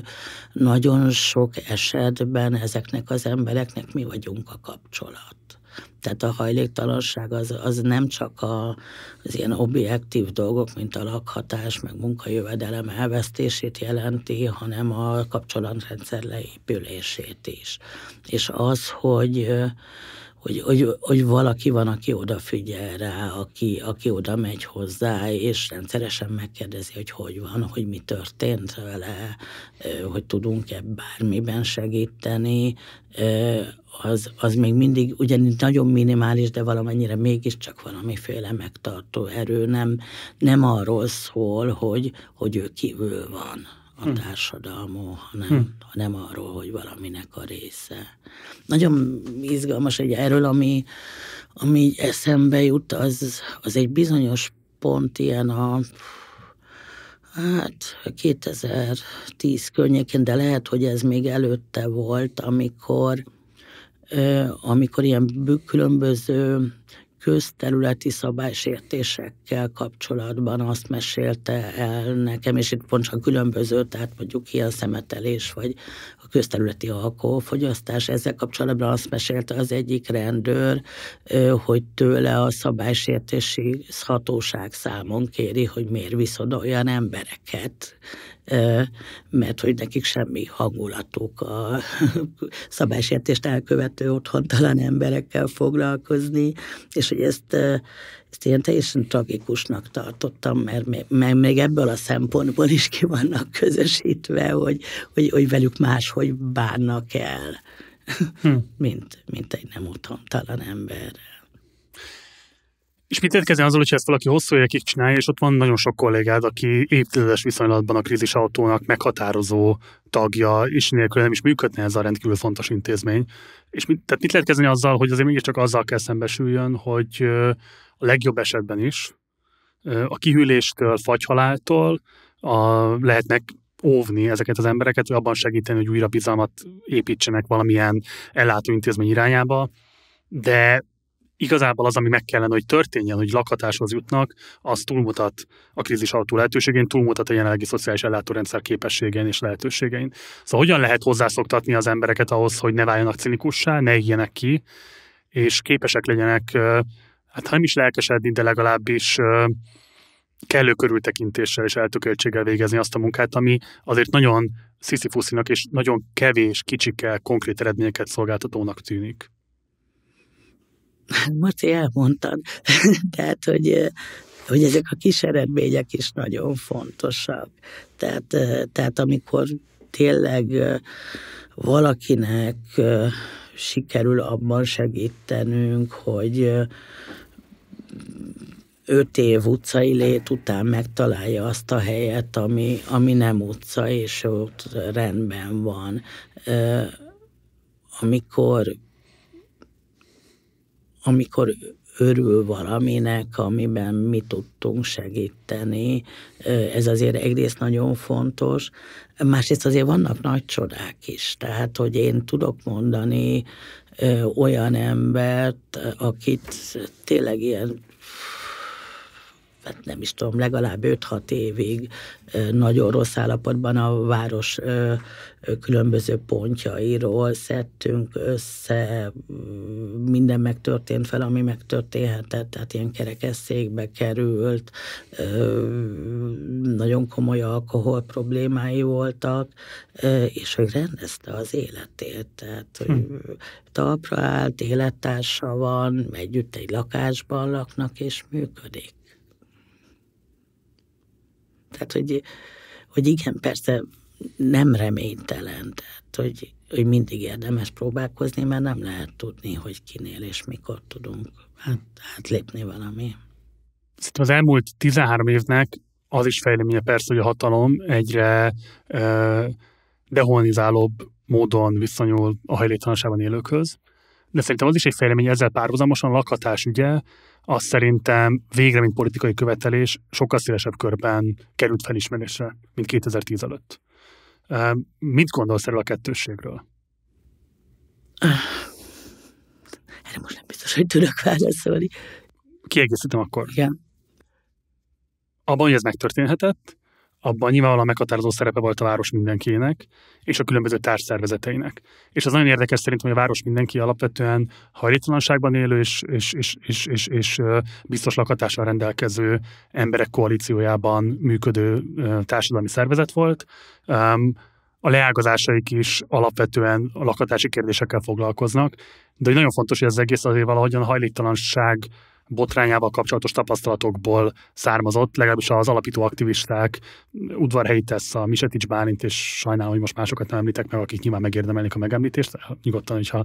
nagyon sok esetben ezeknek az embereknek mi vagyunk a kapcsolat. Tehát a hajléktalanság az, az nem csak a, az ilyen objektív dolgok, mint a lakhatás, meg munkajövedelem elvesztését jelenti, hanem a kapcsolatrendszer leépülését is. És az, hogy hogy, hogy, hogy valaki van, aki odafigyel rá, aki, aki oda megy hozzá, és rendszeresen megkérdezi, hogy hogy van, hogy mi történt vele, hogy tudunk-e bármiben segíteni, az, az még mindig ugyanis nagyon minimális, de valamennyire mégiscsak valamiféle megtartó erő nem, nem arról szól, hogy, hogy ő kívül van a hm. társadalmú, hanem, hmm. hanem arról, hogy valaminek a része. Nagyon izgalmas, egy erről, ami, ami eszembe jut, az, az egy bizonyos pont ilyen a Hát 2010 környékén, de lehet, hogy ez még előtte volt, amikor, amikor ilyen különböző közterületi szabálysértésekkel kapcsolatban azt mesélte el nekem, és itt pont csak különböző, tehát mondjuk ilyen szemetelés, vagy a közterületi alkoholfogyasztás, ezzel kapcsolatban azt mesélte az egyik rendőr, hogy tőle a szabálysértési hatóság számon kéri, hogy miért viszod olyan embereket, mert hogy nekik semmi hangulatuk a [LAUGHS] szabálysértést elkövető otthontalan emberekkel foglalkozni, és hogy ezt, ezt ilyen teljesen tragikusnak tartottam, mert még, még ebből a szempontból is ki vannak közösítve, hogy, hogy, hogy velük máshogy bánnak el, hm. [LAUGHS] mint, mint egy nem otthontalan emberrel. És mit érkezni azzal, hogy ezt valaki hosszú évekig csinálja, és ott van nagyon sok kollégád, aki évtizedes viszonylatban a krízis autónak meghatározó tagja, és nélkül nem is működne ez a rendkívül fontos intézmény. És mit, tehát mit lehet kezdeni azzal, hogy azért mégiscsak azzal kell szembesüljön, hogy a legjobb esetben is a kihűléstől, fagyhaláltól a, lehetnek óvni ezeket az embereket, vagy abban segíteni, hogy újra bizalmat építsenek valamilyen ellátó intézmény irányába, de igazából az, ami meg kellene, hogy történjen, hogy lakhatáshoz jutnak, az túlmutat a krízis alattó lehetőségén, túlmutat a jelenlegi szociális ellátórendszer képességein és lehetőségein. Szóval hogyan lehet hozzászoktatni az embereket ahhoz, hogy ne váljanak cinikussá, ne égjenek ki, és képesek legyenek, hát ha nem is lelkesedni, de legalábbis kellő körültekintéssel és eltökéltséggel végezni azt a munkát, ami azért nagyon sziszifuszinak és nagyon kevés, kicsikkel konkrét eredményeket szolgáltatónak tűnik. [LAUGHS] Marci, elmondtad. [LAUGHS] Tehát, hogy hogy ezek a kis eredmények is nagyon fontosak. Tehát, tehát amikor tényleg valakinek sikerül abban segítenünk, hogy öt év utcai lét után megtalálja azt a helyet, ami, ami nem utca, és ott rendben van. Amikor amikor örül valaminek, amiben mi tudtunk segíteni. Ez azért egyrészt nagyon fontos, másrészt azért vannak nagy csodák is. Tehát, hogy én tudok mondani olyan embert, akit tényleg ilyen Hát nem is tudom, legalább 5-6 évig nagyon rossz állapotban a város különböző pontjairól szedtünk össze, minden megtörtént fel, ami megtörténhetett, tehát ilyen kerekesszékbe került, nagyon komoly alkohol problémái voltak, és hogy rendezte az életét, tehát hogy hm. talpra állt, élettársa van, együtt egy lakásban laknak és működik. Tehát, hogy, hogy igen, persze nem reménytelen, tehát, hogy, hogy mindig érdemes próbálkozni, mert nem lehet tudni, hogy kinél és mikor tudunk hát, átlépni valami. Szerintem az elmúlt 13 évnek az is fejleménye persze, hogy a hatalom egyre ö, dehumanizálóbb módon viszonyul a hajléktalanságban élőkhöz, de szerintem az is egy fejlemény ezzel párhuzamosan a lakhatás ügye, az szerintem végre, mint politikai követelés, sokkal szélesebb körben került felismerésre, mint 2010 előtt. Mit gondolsz erről a kettősségről? Ah. Erre most nem biztos, hogy tudok válaszolni. Kiegészítem akkor. Igen. Abban, hogy ez megtörténhetett, abban nyilvánvalóan meghatározó szerepe volt a város mindenkinek, és a különböző társszervezeteinek. És az nagyon érdekes szerintem, hogy a város mindenki alapvetően hajléktalanságban élő és, és, és, és, és, és biztos lakatással rendelkező emberek koalíciójában működő társadalmi szervezet volt. A leágazásaik is alapvetően a lakatási kérdésekkel foglalkoznak, de nagyon fontos, hogy ez az egész azért valahogyan a hajléktalanság botrányával kapcsolatos tapasztalatokból származott, legalábbis az alapító aktivisták, udvarhelyi tesz a Misetics Bálint, és sajnálom, hogy most másokat nem említek meg, akik nyilván megérdemelnék a megemlítést, nyugodtan, hogyha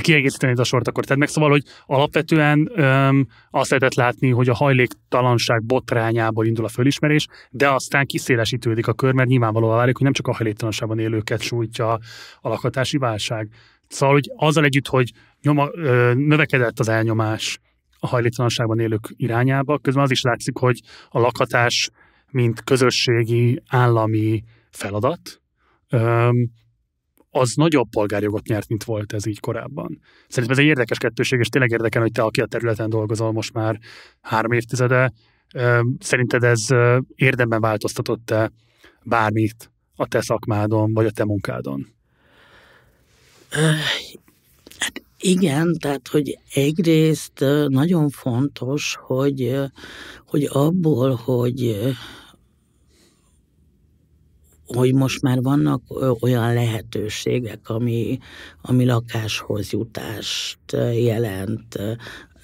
kiegészítenéd a sort, akkor tedd meg. Szóval, hogy alapvetően öm, azt lehetett látni, hogy a hajléktalanság botrányából indul a fölismerés, de aztán kiszélesítődik a kör, mert nyilvánvalóan válik, hogy nem csak a hajléktalanságban élőket sújtja a lakhatási válság. Szóval, hogy azzal együtt, hogy nyoma, ö, növekedett az elnyomás, a hajléktalanságban élők irányába. Közben az is látszik, hogy a lakhatás, mint közösségi, állami feladat, az nagyobb polgárjogot nyert, mint volt ez így korábban. Szerintem ez egy érdekes kettőség, és tényleg érdekel, hogy te, aki a területen dolgozol most már három évtizede, szerinted ez érdemben változtatott-e bármit a te szakmádon, vagy a te munkádon? Igen, tehát, hogy egyrészt nagyon fontos, hogy, hogy abból, hogy hogy most már vannak olyan lehetőségek, ami, ami lakáshoz jutást jelent,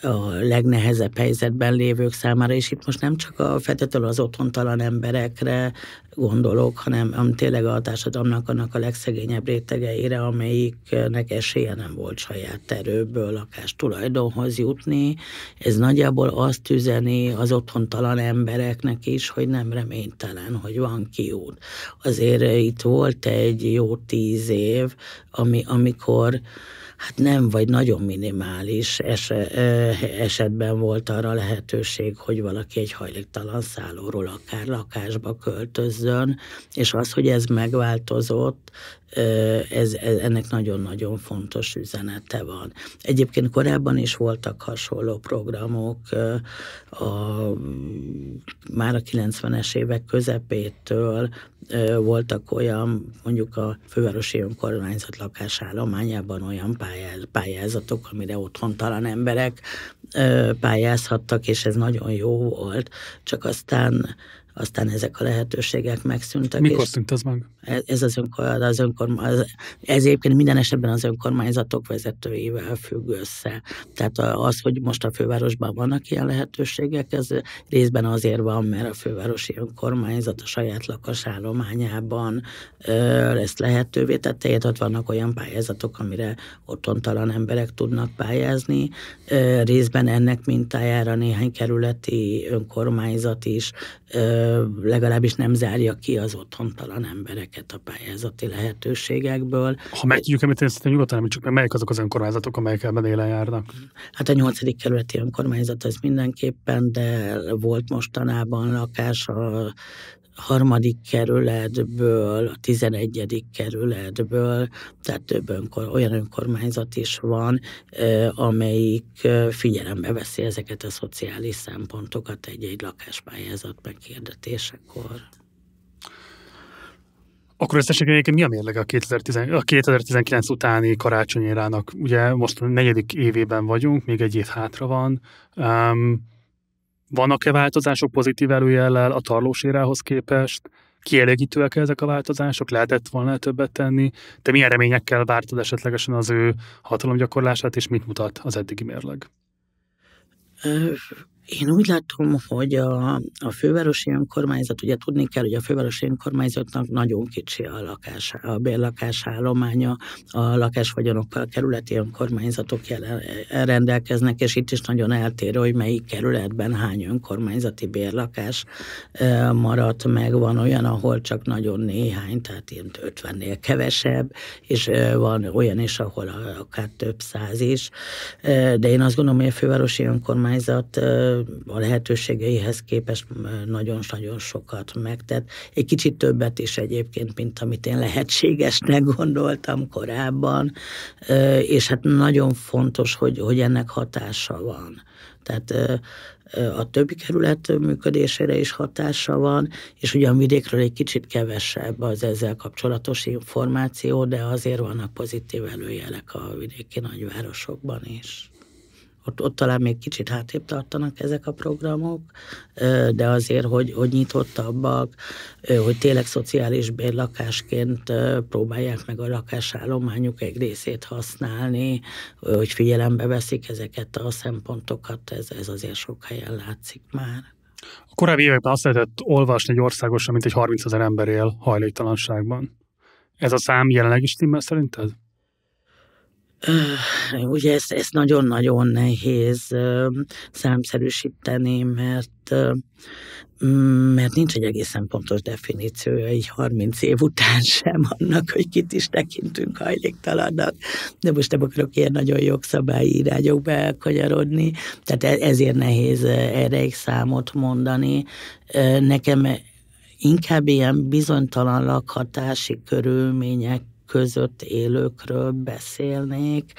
a legnehezebb helyzetben lévők számára, és itt most nem csak a fetetől az otthontalan emberekre gondolok, hanem, hanem tényleg a társadalomnak annak a legszegényebb rétegeire, amelyiknek esélye nem volt saját erőből lakás tulajdonhoz jutni. Ez nagyjából azt üzeni az otthontalan embereknek is, hogy nem reménytelen, hogy van kiút. Azért itt volt egy jó tíz év, ami, amikor Hát nem, vagy nagyon minimális es- esetben volt arra lehetőség, hogy valaki egy hajléktalan szállóról akár lakásba költözzön, és az, hogy ez megváltozott, ez, ez, ennek nagyon-nagyon fontos üzenete van. Egyébként korábban is voltak hasonló programok, a, már a 90-es évek közepétől voltak olyan, mondjuk a fővárosi önkormányzat lakásállományában olyan pályázatok, amire otthontalan emberek pályázhattak, és ez nagyon jó volt, csak aztán aztán ezek a lehetőségek megszűntek. Mikor szűnt ez meg? Ez az, önkor, az önkormányzat, ez egyébként minden esetben az önkormányzatok vezetőivel függ össze. Tehát az, hogy most a fővárosban vannak ilyen lehetőségek, ez részben azért van, mert a fővárosi önkormányzat a saját lakosállományában ezt lehetővé tette, tehát ott vannak olyan pályázatok, amire otthontalan emberek tudnak pályázni. Részben ennek mintájára néhány kerületi önkormányzat is legalábbis nem zárja ki az otthontalan embereket a pályázati lehetőségekből. Ha megtudjuk, amit említeni, szerintem nyugodtan említsük meg, melyik azok az önkormányzatok, amelyek ebben élen járnak? Hát a nyolcadik kerületi önkormányzat az mindenképpen, de volt mostanában lakás a harmadik kerületből, a tizenegyedik kerületből, tehát több önkor, olyan önkormányzat is van, amelyik figyelembe veszi ezeket a szociális szempontokat egy-egy lakáspályázat megkérdetésekor. Akkor összesen egyébként mi a mérleg a, 2010, a 2019 utáni karácsonyérának? Ugye most a negyedik évében vagyunk, még egy év hátra van. Um, vannak-e változások pozitív előjellel a tarlósérához képest? Kielégítőek -e ezek a változások? Lehetett volna többet tenni? Te milyen reményekkel vártad esetlegesen az ő hatalomgyakorlását, és mit mutat az eddigi mérleg? Én úgy látom, hogy a, a fővárosi önkormányzat, ugye tudni kell, hogy a fővárosi önkormányzatnak nagyon kicsi a lakás, a bérlakás állománya, a lakásvagyonokkal kerületi önkormányzatok jelen, e, rendelkeznek, és itt is nagyon eltérő, hogy melyik kerületben hány önkormányzati bérlakás e, maradt meg, van olyan, ahol csak nagyon néhány, tehát ilyen 50-nél kevesebb, és e, van olyan is, ahol akár több száz is, de én azt gondolom, hogy a fővárosi önkormányzat a lehetőségeihez képest nagyon-nagyon sokat megtett. Egy kicsit többet is egyébként, mint amit én lehetségesnek [LAUGHS] gondoltam korábban, és hát nagyon fontos, hogy, hogy ennek hatása van. Tehát a többi kerület működésére is hatása van, és ugyan vidékről egy kicsit kevesebb az ezzel kapcsolatos információ, de azért vannak pozitív előjelek a vidéki nagyvárosokban is ott, ott talán még kicsit hátébb tartanak ezek a programok, de azért, hogy, hogy nyitottabbak, hogy tényleg szociális bérlakásként próbálják meg a lakásállományuk egy részét használni, hogy figyelembe veszik ezeket a szempontokat, ez, ez azért sok helyen látszik már. A korábbi években azt lehetett olvasni, hogy országosan mint egy 30 ezer ember él hajléktalanságban. Ez a szám jelenleg is stimmel szerinted? Öh, ugye ezt, ezt nagyon-nagyon nehéz számszerűsíteni, mert, mm, mert nincs egy egészen pontos definíciója egy 30 év után [LAUGHS] sem annak, hogy kit is tekintünk hajléktalannak. De most nem akarok ilyen nagyon jogszabályi irányokba elkanyarodni, tehát e, ezért nehéz erre egy számot mondani. Nekem inkább ilyen bizonytalan lakhatási körülmények között élőkről beszélnék,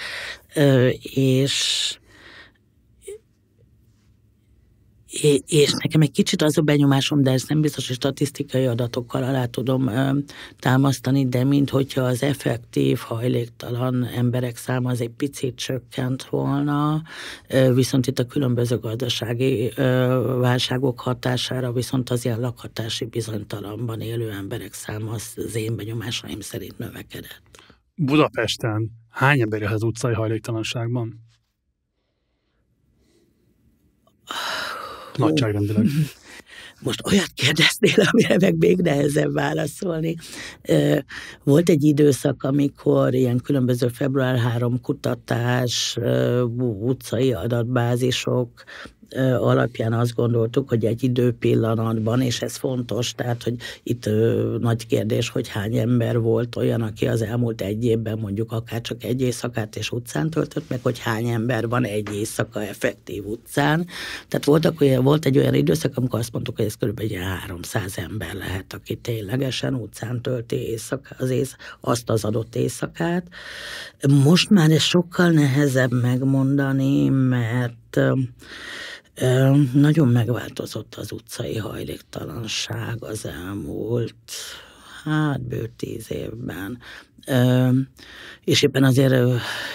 és és nekem egy kicsit az a benyomásom, de ezt nem biztos, hogy statisztikai adatokkal alá tudom támasztani, de mint hogyha az effektív hajléktalan emberek száma az egy picit csökkent volna, viszont itt a különböző gazdasági válságok hatására viszont az ilyen lakhatási bizonytalanban élő emberek száma az én benyomásaim szerint növekedett. Budapesten hány ember az utcai hajléktalanságban? [SIGHS] Nagyságrendileg. [LAUGHS] Most olyat kérdeztél, amire meg még nehezebb válaszolni. Volt egy időszak, amikor ilyen különböző február 3 kutatás, utcai adatbázisok, alapján azt gondoltuk, hogy egy időpillanatban, és ez fontos, tehát, hogy itt nagy kérdés, hogy hány ember volt olyan, aki az elmúlt egy évben mondjuk akár csak egy éjszakát és utcán töltött, meg hogy hány ember van egy éjszaka effektív utcán. Tehát voltak, olyan, volt egy olyan időszak, amikor azt mondtuk, hogy ez kb. 300 ember lehet, aki ténylegesen utcán tölti éjszaka, az ész, azt az adott éjszakát. Most már ez sokkal nehezebb megmondani, mert nagyon megváltozott az utcai hajléktalanság az elmúlt, hát bő tíz évben. És éppen azért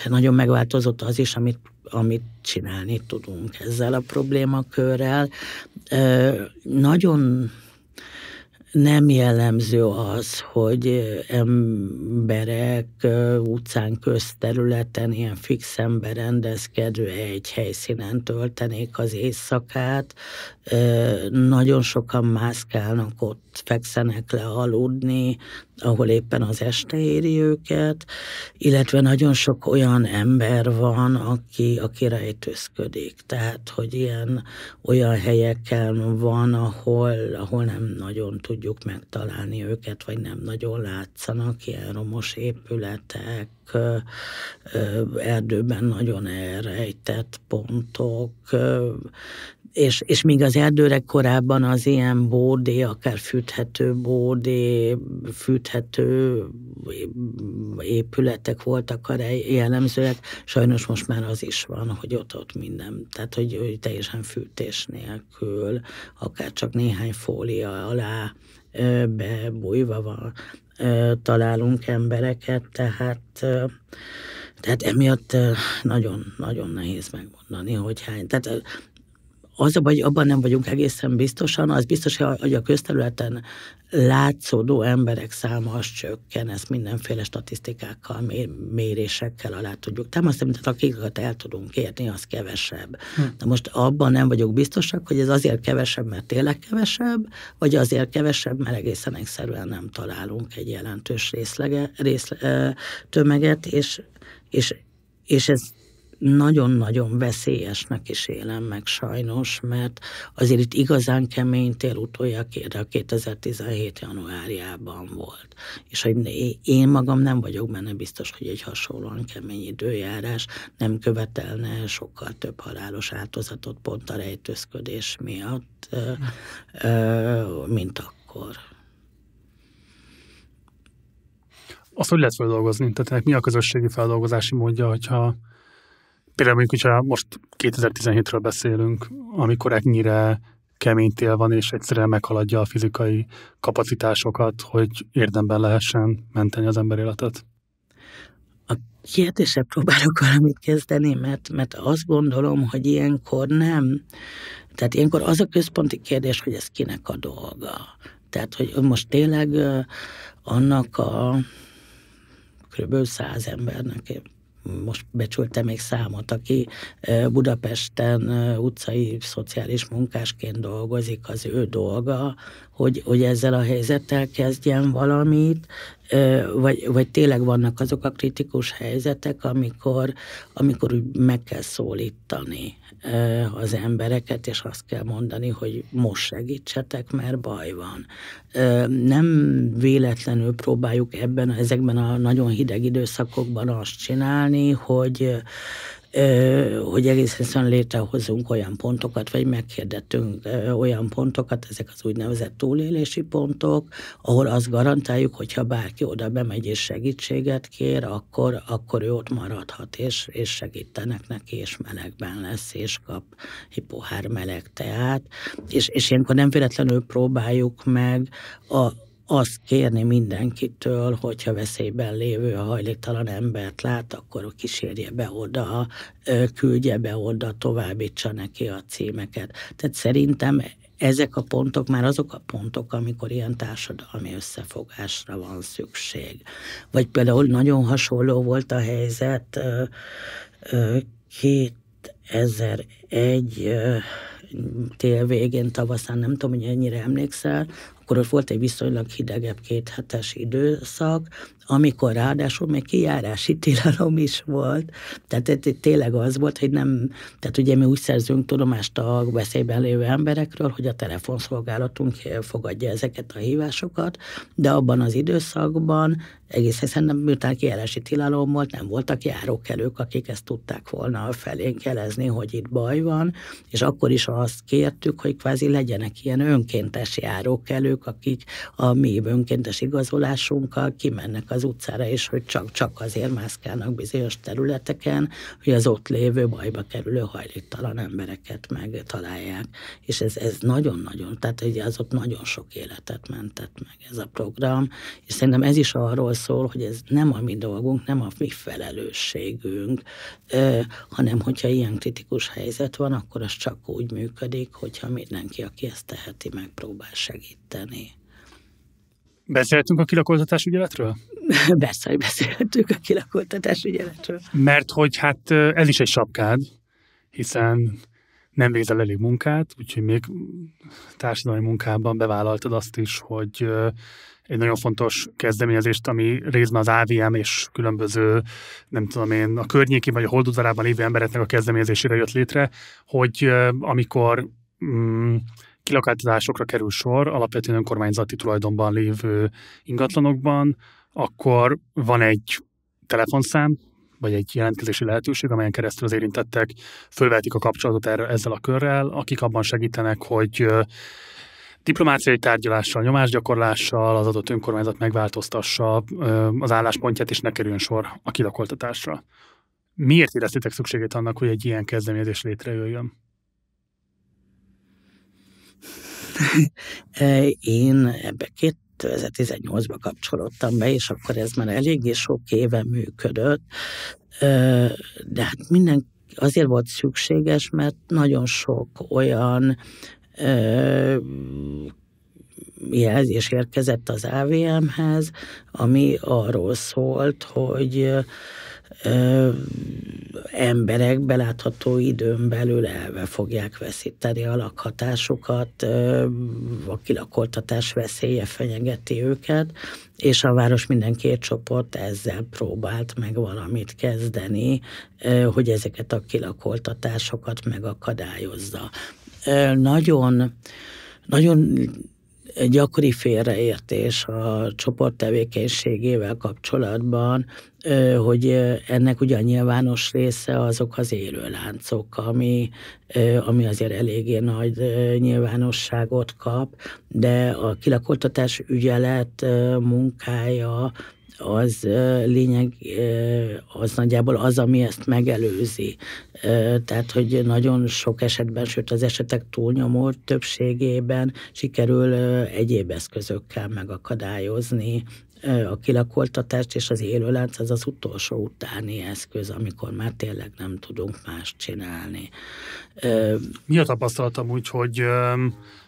nagyon megváltozott az is, amit, amit csinálni tudunk ezzel a problémakörrel. Nagyon nem jellemző az, hogy emberek utcán, közterületen, ilyen fixen berendezkedő egy helyszínen töltenék az éjszakát, nagyon sokan mászkálnak ott, fekszenek le aludni, ahol éppen az este éri őket, illetve nagyon sok olyan ember van, aki, aki rejtőzködik. Tehát, hogy ilyen olyan helyeken van, ahol, ahol nem nagyon tudjuk megtalálni őket, vagy nem nagyon látszanak, ilyen romos épületek, erdőben nagyon elrejtett pontok, és, és míg az erdőre korábban az ilyen bódé, akár fűthető bódé, fűthető épületek voltak a jellemzőek, sajnos most már az is van, hogy ott-ott minden, tehát hogy, hogy teljesen fűtés nélkül, akár csak néhány fólia alá bebújva van, találunk embereket, tehát, tehát emiatt nagyon-nagyon nehéz megmondani, hogy hány. Tehát az a baj, abban nem vagyunk egészen biztosan, az biztos, hogy a közterületen látszódó emberek száma az csökken, ezt mindenféle statisztikákkal, mérésekkel alá tudjuk támasztani, tehát akiket el tudunk érni, az kevesebb. Hm. Na most abban nem vagyok biztosak, hogy ez azért kevesebb, mert tényleg kevesebb, vagy azért kevesebb, mert egészen egyszerűen nem találunk egy jelentős részlege, részle, tömeget, és, és, és ez nagyon-nagyon veszélyesnek is élem meg sajnos, mert azért itt igazán kemény tél a 2017. januárjában volt. És hogy én magam nem vagyok benne biztos, hogy egy hasonlóan kemény időjárás nem követelne sokkal több halálos áldozatot pont a rejtőzködés miatt, mint akkor. Azt hogy lehet feldolgozni? Tehát mi a közösségi feldolgozási módja, hogyha Például mondjuk, hogyha most 2017-ről beszélünk, amikor ennyire kemény tél van, és egyszerűen meghaladja a fizikai kapacitásokat, hogy érdemben lehessen menteni az ember életet? A kérdése próbálok valamit kezdeni, mert, mert azt gondolom, hogy ilyenkor nem. Tehát ilyenkor az a központi kérdés, hogy ez kinek a dolga. Tehát, hogy most tényleg annak a kb. száz embernek, most becsülte még számot, aki Budapesten utcai szociális munkásként dolgozik, az ő dolga, hogy, hogy ezzel a helyzettel kezdjen valamit, vagy, vagy tényleg vannak azok a kritikus helyzetek, amikor, amikor úgy meg kell szólítani az embereket, és azt kell mondani, hogy most segítsetek, mert baj van. Nem véletlenül próbáljuk ebben, ezekben a nagyon hideg időszakokban azt csinálni, hogy hogy egészen létrehozunk olyan pontokat, vagy megkérdettünk olyan pontokat, ezek az úgynevezett túlélési pontok, ahol azt garantáljuk, hogyha bárki oda bemegy és segítséget kér, akkor, akkor ő ott maradhat, és, és segítenek neki, és melegben lesz, és kap hipohár meleg teát. És, és ilyenkor nem véletlenül próbáljuk meg a, azt kérni mindenkitől, hogyha veszélyben lévő a hajléktalan embert lát, akkor kísérje be oda, küldje be oda, továbbítsa neki a címeket. Tehát szerintem ezek a pontok már azok a pontok, amikor ilyen társadalmi összefogásra van szükség. Vagy például nagyon hasonló volt a helyzet 2001 tél végén, tavaszán, nem tudom, hogy ennyire emlékszel, akkor ott volt egy viszonylag hidegebb kéthetes időszak, amikor ráadásul még kijárási tilalom is volt, tehát ez, ez tényleg az volt, hogy nem, tehát ugye mi úgy szerzünk tudomást a veszélyben lévő emberekről, hogy a telefonszolgálatunk eh, fogadja ezeket a hívásokat, de abban az időszakban egész egyszerűen miután kijárási tilalom volt, nem voltak járókelők, akik ezt tudták volna felénk jelezni, hogy itt baj van, és akkor is azt kértük, hogy kvázi legyenek ilyen önkéntes járókelők, akik a mi önkéntes igazolásunkkal kimennek az utcára, és hogy csak-csak azért mászkálnak bizonyos területeken, hogy az ott lévő bajba kerülő hajléktalan embereket megtalálják. És ez, ez nagyon-nagyon, tehát ugye azok nagyon sok életet mentett meg ez a program, és szerintem ez is arról szól, hogy ez nem a mi dolgunk, nem a mi felelősségünk, hanem hogyha ilyen kritikus helyzet van, akkor az csak úgy működik, hogyha mindenki, aki ezt teheti, megpróbál segíteni. Beszéltünk a kilakoltatás ügyeletről? [LAUGHS] Persze, hogy beszéltünk a kilakoltatás ügyeletről. Mert hogy hát ez is egy sapkád, hiszen nem végzel elég munkát, úgyhogy még társadalmi munkában bevállaltad azt is, hogy egy nagyon fontos kezdeményezést, ami részben az AVM és különböző, nem tudom én, a környéki vagy a holdudvarában lévő embereknek a kezdeményezésére jött létre, hogy amikor mm, kilakáltatásokra kerül sor alapvetően önkormányzati tulajdonban lévő ingatlanokban, akkor van egy telefonszám, vagy egy jelentkezési lehetőség, amelyen keresztül az érintettek fölvetik a kapcsolatot erre, ezzel a körrel, akik abban segítenek, hogy diplomáciai tárgyalással, nyomásgyakorlással az adott önkormányzat megváltoztassa az álláspontját, és ne kerüljön sor a kilakoltatásra. Miért éreztétek szükségét annak, hogy egy ilyen kezdeményezés létrejöjjön? [LAUGHS] Én ebbe 2018-ban kapcsolódtam be, és akkor ez már eléggé sok éve működött, de hát minden azért volt szükséges, mert nagyon sok olyan jelzés érkezett az AVM-hez, ami arról szólt, hogy ö, emberek belátható időn belül elve fogják veszíteni a lakhatásukat, ö, a kilakoltatás veszélye fenyegeti őket, és a város minden két csoport ezzel próbált meg valamit kezdeni, ö, hogy ezeket a kilakoltatásokat megakadályozza. Ö, nagyon, nagyon gyakori félreértés a csoport tevékenységével kapcsolatban hogy ennek ugye a nyilvános része azok az élőláncok, ami, ami azért eléggé nagy nyilvánosságot kap, de a kilakoltatás ügyelet munkája az lényeg, az nagyjából az, ami ezt megelőzi. Tehát, hogy nagyon sok esetben, sőt az esetek túlnyomó többségében sikerül egyéb eszközökkel megakadályozni a kilakoltatást és az élőlánc az az utolsó utáni eszköz, amikor már tényleg nem tudunk mást csinálni. Mi a tapasztalatom úgy, hogy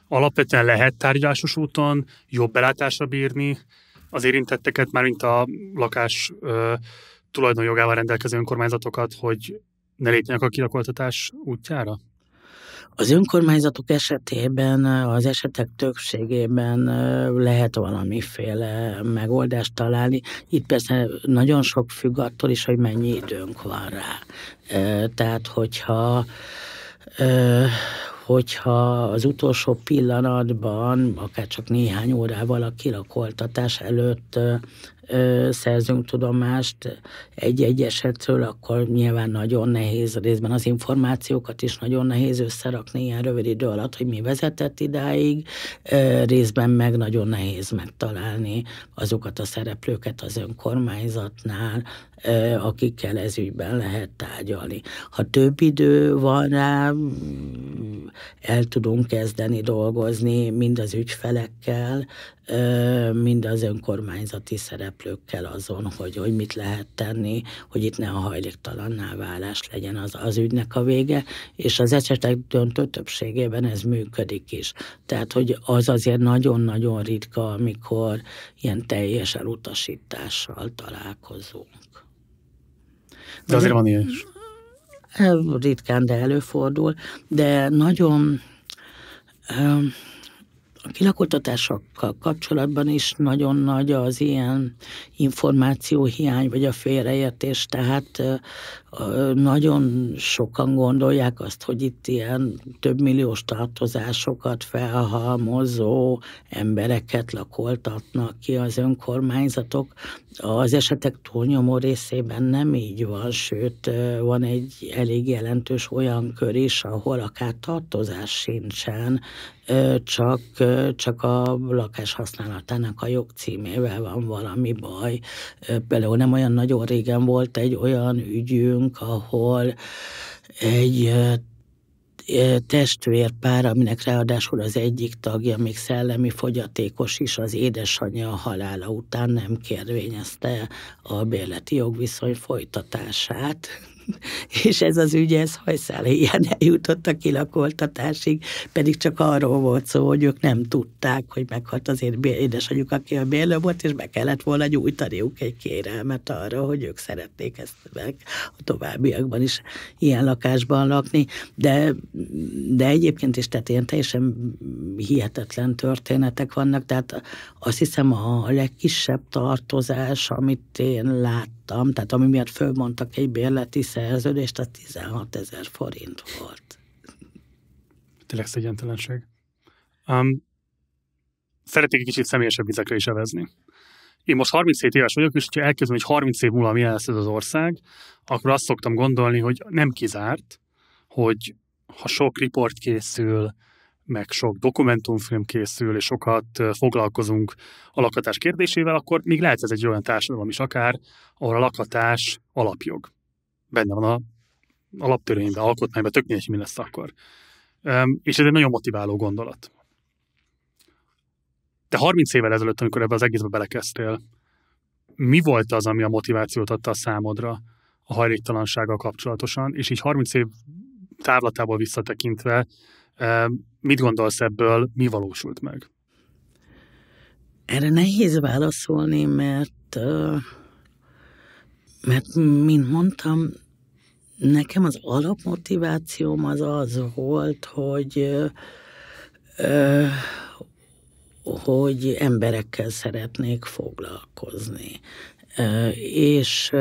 alapvetően lehet tárgyalásos úton jobb belátásra bírni az érintetteket, már mint a lakás tulajdonjogával rendelkező önkormányzatokat, hogy ne lépjenek a kilakoltatás útjára? Az önkormányzatok esetében, az esetek többségében lehet valamiféle megoldást találni. Itt persze nagyon sok függ attól is, hogy mennyi időnk van rá. Tehát, hogyha hogyha az utolsó pillanatban, akár csak néhány órával a kirakoltatás előtt ö, szerzünk tudomást egy-egy esetről, akkor nyilván nagyon nehéz részben az információkat is nagyon nehéz összerakni ilyen rövid idő alatt, hogy mi vezetett idáig, ö, részben meg nagyon nehéz megtalálni azokat a szereplőket az önkormányzatnál, akikkel ezügyben lehet tárgyalni. Ha több idő van rá, el tudunk kezdeni dolgozni mind az ügyfelekkel, mind az önkormányzati szereplőkkel azon, hogy, hogy mit lehet tenni, hogy itt ne a hajléktalanná válás legyen az, az ügynek a vége, és az esetek döntő többségében ez működik is. Tehát, hogy az azért nagyon-nagyon ritka, amikor ilyen teljes elutasítással találkozunk. De azért van ilyen is. Ritkán, de előfordul. De nagyon a kilakoltatásokkal kapcsolatban is nagyon nagy az ilyen információhiány, vagy a félreértés, tehát nagyon sokan gondolják azt, hogy itt ilyen több milliós tartozásokat felhalmozó embereket lakoltatnak ki az önkormányzatok. Az esetek túlnyomó részében nem így van, sőt, van egy elég jelentős olyan kör is, ahol akár tartozás sincsen, csak, csak a lakás használatának a jogcímével van valami baj. Például nem olyan nagyon régen volt egy olyan ügyünk, voltunk, ahol egy testvérpár, aminek ráadásul az egyik tagja még szellemi fogyatékos is, az édesanyja a halála után nem kérvényezte a bérleti jogviszony folytatását és ez az ügy, ez ilyen eljutott a kilakoltatásig, pedig csak arról volt szó, hogy ők nem tudták, hogy meghalt az édesanyjuk, aki a bérlő volt, és be kellett volna nyújtaniuk egy kérelmet arra, hogy ők szeretnék ezt meg a továbbiakban is ilyen lakásban lakni, de, de egyébként is, tehát ilyen teljesen hihetetlen történetek vannak, tehát azt hiszem a legkisebb tartozás, amit én láttam, kaptam, tehát ami miatt fölmondtak egy bérleti szerződést, a 16 ezer forint volt. Tényleg szegyentelenség. Um, szeretnék egy kicsit személyesebb vizekre is evezni. Én most 37 éves vagyok, és ha elkezdem hogy 30 év múlva mi lesz ez az ország, akkor azt szoktam gondolni, hogy nem kizárt, hogy ha sok riport készül, meg sok dokumentumfilm készül, és sokat foglalkozunk a lakhatás kérdésével, akkor még lehet ez egy olyan társadalom is akár, ahol a lakhatás alapjog. Benne van a alaptörvényben, alkotmányban, tök mindegy, mi lesz akkor. És ez egy nagyon motiváló gondolat. Te 30 évvel ezelőtt, amikor ebbe az egészbe belekezdtél, mi volt az, ami a motivációt adta a számodra a hajléktalansággal kapcsolatosan, és így 30 év távlatából visszatekintve Mit gondolsz ebből, mi valósult meg? Erre nehéz válaszolni, mert, mert mint mondtam, nekem az alapmotivációm az az volt, hogy hogy emberekkel szeretnék foglalkozni. És,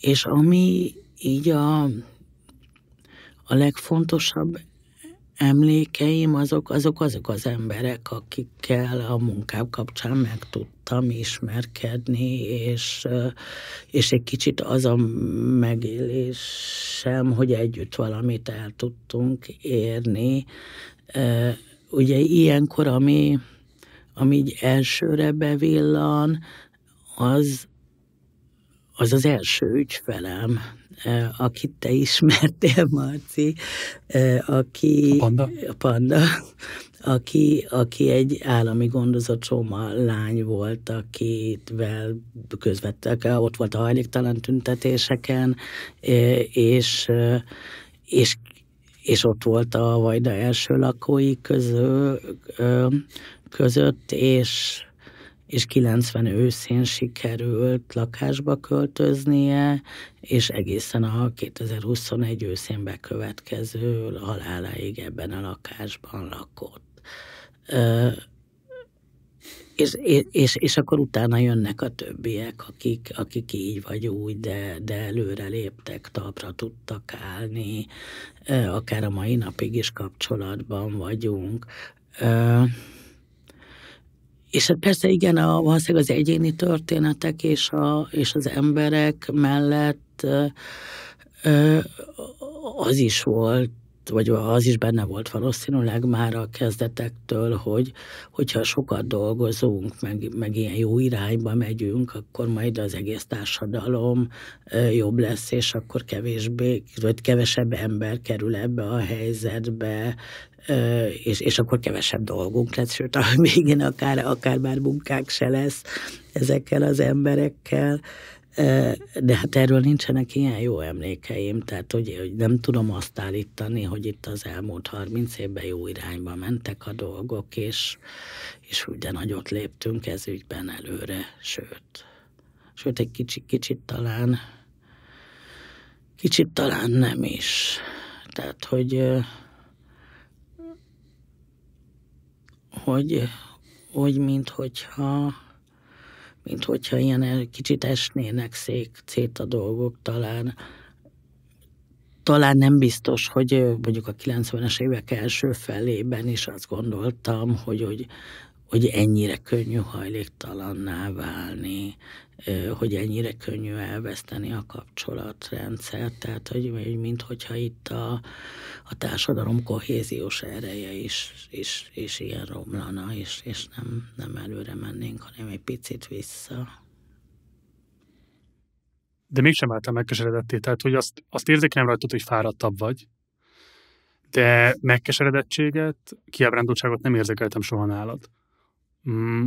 és ami így a, a legfontosabb emlékeim azok, azok azok az emberek, akikkel a munkám kapcsán meg tudtam ismerkedni, és, és egy kicsit az a megélésem, hogy együtt valamit el tudtunk érni. Ugye ilyenkor, ami, ami így elsőre bevillan, az az az első ügyfelem akit te ismertél, Marci, aki... A panda? A panda, aki, aki egy állami gondozott Soma lány volt, akivel közvettek, ott volt a hajléktalan tüntetéseken, és, és és ott volt a Vajda első lakói közül, között, és és 90 őszén sikerült lakásba költöznie, és egészen a 2021 őszén bekövetkező haláláig ebben a lakásban lakott. Ö, és, és, és akkor utána jönnek a többiek, akik, akik így vagy úgy, de, de előre léptek, talpra tudtak állni, akár a mai napig is kapcsolatban vagyunk. És hát persze igen, a, valószínűleg az egyéni történetek és, a, és az emberek mellett az is volt vagy az is benne volt valószínűleg már a kezdetektől, hogy hogyha sokat dolgozunk, meg, meg ilyen jó irányba megyünk, akkor majd az egész társadalom jobb lesz, és akkor kevésbé, vagy kevesebb ember kerül ebbe a helyzetbe, és, és akkor kevesebb dolgunk lesz, sőt, még akár, akár már munkák se lesz ezekkel az emberekkel de hát erről nincsenek ilyen jó emlékeim, tehát hogy, hogy nem tudom azt állítani, hogy itt az elmúlt 30 évben jó irányba mentek a dolgok, és, és ugye nagyot léptünk ez ügyben előre, sőt. Sőt, egy kicsit, kicsit talán, kicsit talán nem is. Tehát, hogy, hogy, hogy mint hogyha mint hogyha ilyen kicsit esnének szék szét dolgok talán. Talán nem biztos, hogy mondjuk a 90-es évek első felében is azt gondoltam, hogy, hogy hogy ennyire könnyű hajléktalanná válni, hogy ennyire könnyű elveszteni a kapcsolatrendszert, tehát hogy hogy minthogyha itt a, a társadalom kohéziós ereje is, is, is ilyen romlana, és, és nem, nem előre mennénk, hanem egy picit vissza. De mégsem álltál megkeseredetté, tehát hogy azt, azt nem rajtad, hogy fáradtabb vagy, de megkeseredettséget, kiábrándultságot nem érzékeltem soha nálad. Mm,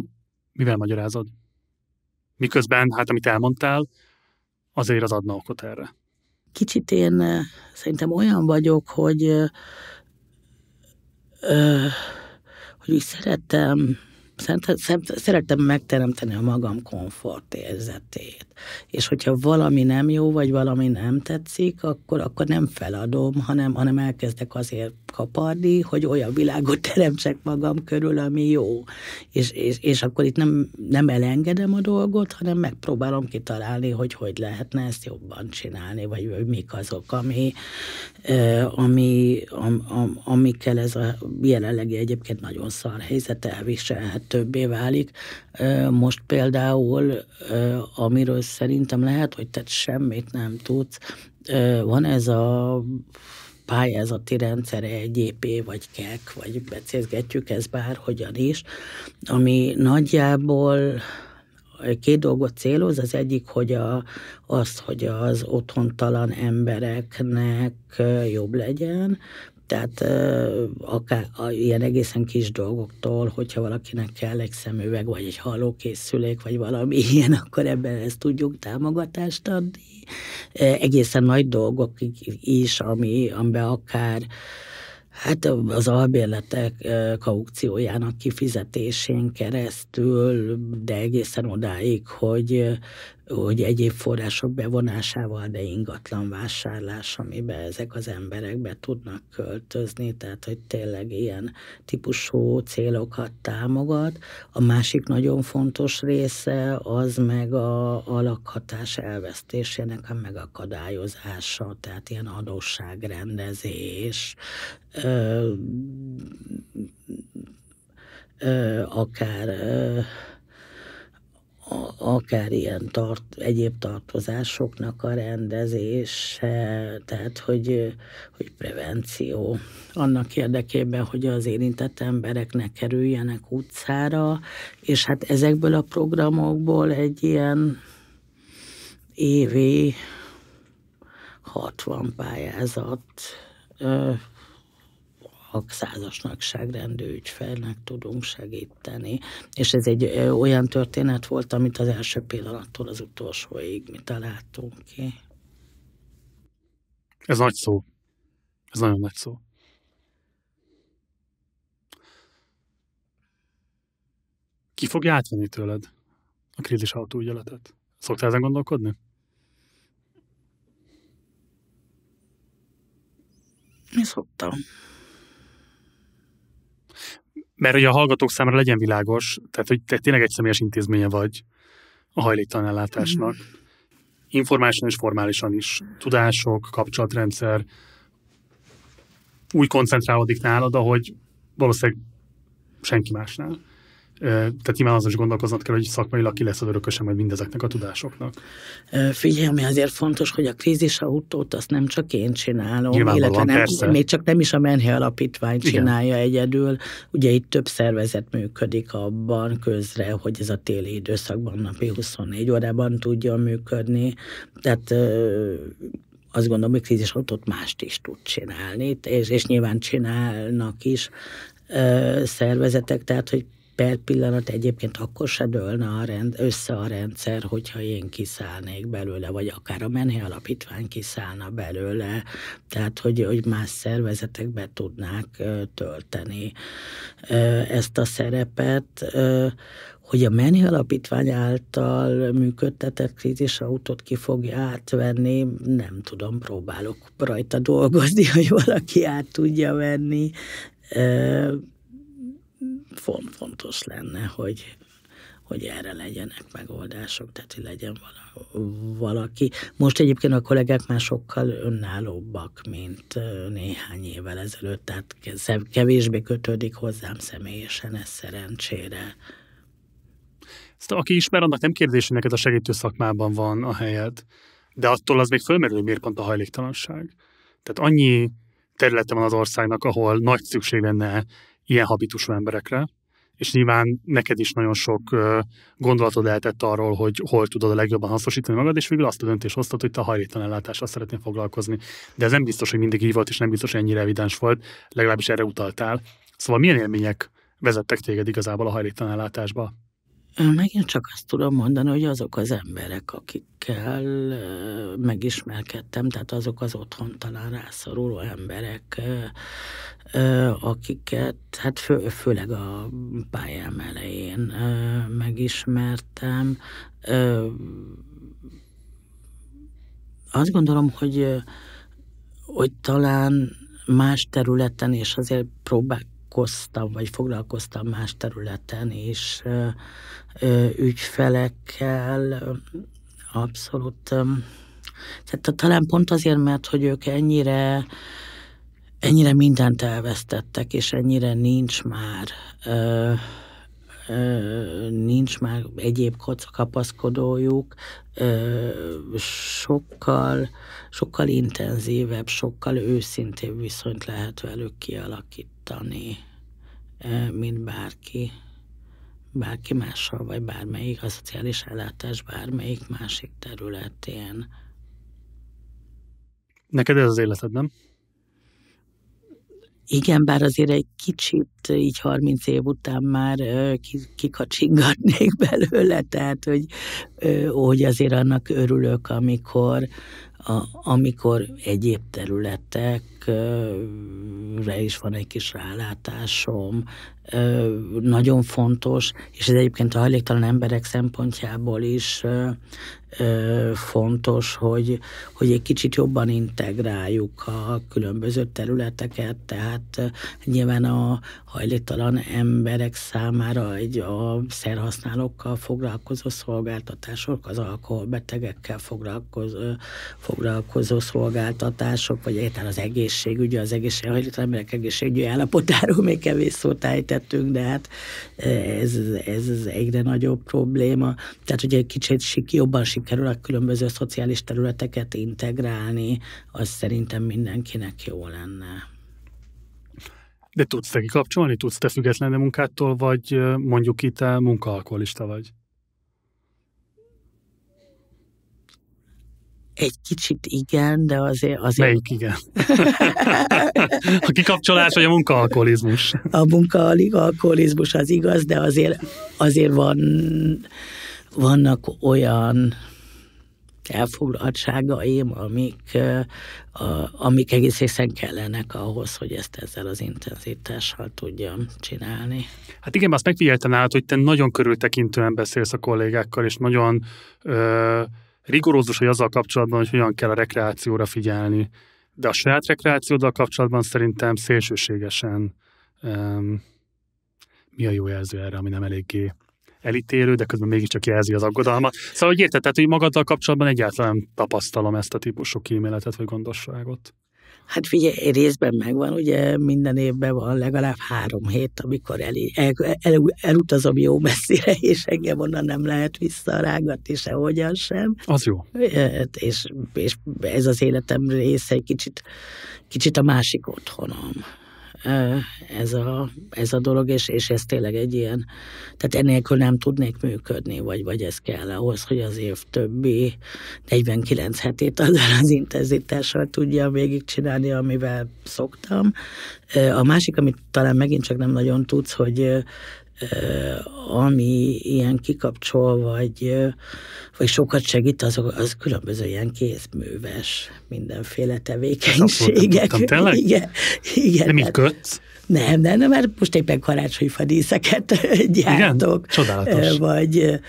mivel magyarázod? Miközben, hát amit elmondtál, azért az adna okot erre. Kicsit én eh, szerintem olyan vagyok, hogy ö, eh, eh, hogy úgy szerettem, szerettem megteremteni a magam érzetét és hogyha valami nem jó, vagy valami nem tetszik, akkor, akkor nem feladom, hanem, hanem elkezdek azért kapardi, hogy olyan világot teremtsek magam körül, ami jó. És, és, és akkor itt nem, nem elengedem a dolgot, hanem megpróbálom kitalálni, hogy hogy lehetne ezt jobban csinálni, vagy, hogy mik azok, ami, ami, am, am, amikkel ez a jelenlegi egyébként nagyon szar helyzet elviselhetőbbé válik. Most például, amiről szerintem lehet, hogy te semmit nem tudsz. Van ez a pályázati rendszere egy EP, vagy kek, e vagy becézgetjük ez bárhogyan is, ami nagyjából két dolgot céloz, az egyik, hogy a, az, hogy az otthontalan embereknek jobb legyen, tehát akár ilyen egészen kis dolgoktól, hogyha valakinek kell egy szemüveg, vagy egy hallókészülék, vagy valami [LAUGHS] ilyen, akkor ebben ezt tudjuk támogatást adni. Egészen nagy dolgok is, ami, amiben akár Hát az albérletek kaukciójának kifizetésén keresztül, de egészen odáig, hogy hogy egyéb források bevonásával, de ingatlan vásárlás, amiben ezek az emberek be tudnak költözni, tehát hogy tényleg ilyen típusú célokat támogat. A másik nagyon fontos része az meg a, a lakhatás elvesztésének a megakadályozása, tehát ilyen adósságrendezés, ö, ö, akár ö, a, akár ilyen tart, egyéb tartozásoknak a rendezése, tehát hogy, hogy prevenció. Annak érdekében, hogy az érintett emberek ne kerüljenek utcára, és hát ezekből a programokból egy ilyen évi 60 pályázat a százas nagyságrendű ügyfelnek tudunk segíteni. És ez egy olyan történet volt, amit az első pillanattól az utolsóig mi találtunk ki. Ez nagy szó. Ez nagyon nagy szó. Ki fogja átvenni tőled a krízis autóügyeletet? Szoktál ezen gondolkodni? Mi szoktam mert hogy a hallgatók számára legyen világos, tehát hogy te tényleg egy személyes intézménye vagy a hajléktalan ellátásnak, mm-hmm. informálisan és formálisan is, tudások, kapcsolatrendszer úgy koncentrálódik nálad, ahogy valószínűleg senki másnál. Tehát nyilván azon is gondolkoznod kell, hogy szakmailag ki lesz az örököse majd mindezeknek a tudásoknak. Figyelj, ami azért fontos, hogy a krízis autót azt nem csak én csinálom, illetve nem, persze. még csak nem is a Menhe Alapítvány csinálja Igen. egyedül. Ugye itt több szervezet működik abban közre, hogy ez a téli időszakban napi 24 órában tudjon működni. Tehát azt gondolom, hogy krízis autót mást is tud csinálni, és, és nyilván csinálnak is szervezetek, tehát hogy per pillanat egyébként akkor se dőlne a rend, össze a rendszer, hogyha én kiszállnék belőle, vagy akár a menhely alapítvány kiszállna belőle, tehát hogy, hogy más szervezetekbe tudnák tölteni ezt a szerepet hogy a Menni Alapítvány által működtetett krízis autót ki fogja átvenni, nem tudom, próbálok rajta dolgozni, [LAUGHS] hogy valaki át tudja venni fontos lenne, hogy, hogy erre legyenek megoldások, tehát hogy legyen valaki. Most egyébként a kollégák már sokkal önállóbbak, mint néhány évvel ezelőtt, tehát kevésbé kötődik hozzám személyesen, ez szerencsére. Ezt, aki ismer, annak nem kérdés, hogy neked a segítő szakmában van a helyed, de attól az még fölmerül, miért pont a hajléktalanság. Tehát annyi területe van az országnak, ahol nagy szükség lenne ilyen habitusú emberekre, és nyilván neked is nagyon sok gondolatod lehetett arról, hogy hol tudod a legjobban hasznosítani magad, és végül azt a döntést hoztad, hogy te a hajléktalan ellátással szeretnél foglalkozni. De ez nem biztos, hogy mindig így volt, és nem biztos, hogy ennyire evidens volt, legalábbis erre utaltál. Szóval milyen élmények vezettek téged igazából a hajléktalan ellátásba? Megint csak azt tudom mondani, hogy azok az emberek, akikkel megismerkedtem, tehát azok az talán rászoruló emberek, akiket hát fő, főleg a pályám elején megismertem. Azt gondolom, hogy, hogy talán más területen, és azért próbál, foglalkoztam, vagy foglalkoztam más területen is ügyfelekkel, abszolút. Tehát talán pont azért, mert hogy ők ennyire ennyire mindent elvesztettek, és ennyire nincs már ö, nincs már egyéb kapaszkodójuk, sokkal, sokkal intenzívebb, sokkal őszintébb viszonyt lehet velük kialakítani, mint bárki, bárki mással, vagy bármelyik a szociális ellátás bármelyik másik területén. Neked ez az életed, nem? Igen, bár azért egy kicsit így 30 év után már kikacsingatnék [LAUGHS] belőle, tehát hogy, hogy azért annak örülök, amikor, a, amikor egyéb területekre is van egy kis rálátásom, nagyon fontos, és ez egyébként a hajléktalan emberek szempontjából is fontos, hogy, hogy egy kicsit jobban integráljuk a különböző területeket, tehát nyilván a hajléktalan emberek számára egy a szerhasználókkal foglalkozó szolgáltatások, az alkoholbetegekkel foglalkozó, foglalkozó szolgáltatások, vagy egyáltalán az egészségügyi, az egészség, hajléktalan emberek egészségügyi állapotáról még kevés szót ejtettünk, de hát ez, ez, ez egyre nagyobb probléma. Tehát, hogy egy kicsit sik, jobban sik sikerül a különböző szociális területeket integrálni, az szerintem mindenkinek jó lenne. De tudsz te kikapcsolni? Tudsz te független a munkától, vagy mondjuk itt a munkaalkoholista vagy? Egy kicsit igen, de azért... azért... Melyik igen? a kikapcsolás vagy a munkaalkoholizmus? A munkaalkoholizmus az igaz, de azért, azért van, vannak olyan elfoglaltságaim, amik, a, amik egész egészen kellenek ahhoz, hogy ezt ezzel az intenzitással tudjam csinálni. Hát igen, azt megfigyeltem nálad, hogy te nagyon körültekintően beszélsz a kollégákkal, és nagyon ö, rigorózus, hogy azzal kapcsolatban, hogy hogyan kell a rekreációra figyelni. De a saját rekreációdal kapcsolatban szerintem szélsőségesen ö, mi a jó jelző erre, ami nem eléggé elítélő, de közben mégiscsak jelzi az aggodalmat. Szóval, hogy érted, tehát, hogy magaddal kapcsolatban egyáltalán tapasztalom ezt a típusú kíméletet vagy gondosságot. Hát figyelj, részben megvan, ugye minden évben van legalább három hét, amikor el, el, el, elutazom jó messzire, [LAUGHS] és engem onnan nem lehet visszarágatni sehogyan sem. Az jó. És, és ez az életem része egy kicsit, kicsit a másik otthonom ez a, ez a dolog, és, és ez tényleg egy ilyen, tehát enélkül nem tudnék működni, vagy, vagy ez kell ahhoz, hogy az év többi 49 hetét azzal az intenzitással tudja végigcsinálni, amivel szoktam. A másik, amit talán megint csak nem nagyon tudsz, hogy ami ilyen kikapcsol, vagy, vagy sokat segít, az, az különböző ilyen kézműves mindenféle tevékenységek. nem igen, igen. Nem így kötsz? Nem, nem, nem, mert most éppen fadíszeket [LAUGHS] gyártok. Igen? Csodálatos. Vagy,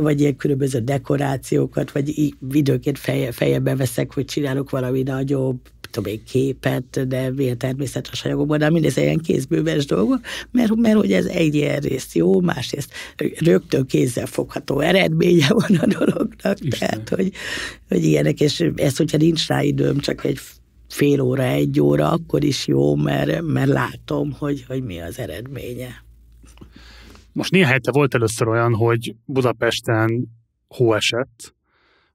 vagy ilyen különböző dekorációkat, vagy időként feje, fejebe veszek, hogy csinálok valami nagyobb tudom én, képet, de ilyen természetes anyagokból, de mindez ilyen kézbőves dolgok, mert, mert hogy ez egy ilyen rész jó, másrészt rögtön kézzel fogható eredménye van a dolognak, Isten. tehát hogy, hogy ilyenek, és ez, hogyha nincs rá időm, csak egy fél óra, egy óra, akkor is jó, mert, mert látom, hogy, hogy mi az eredménye. Most néhány hete volt először olyan, hogy Budapesten hó esett,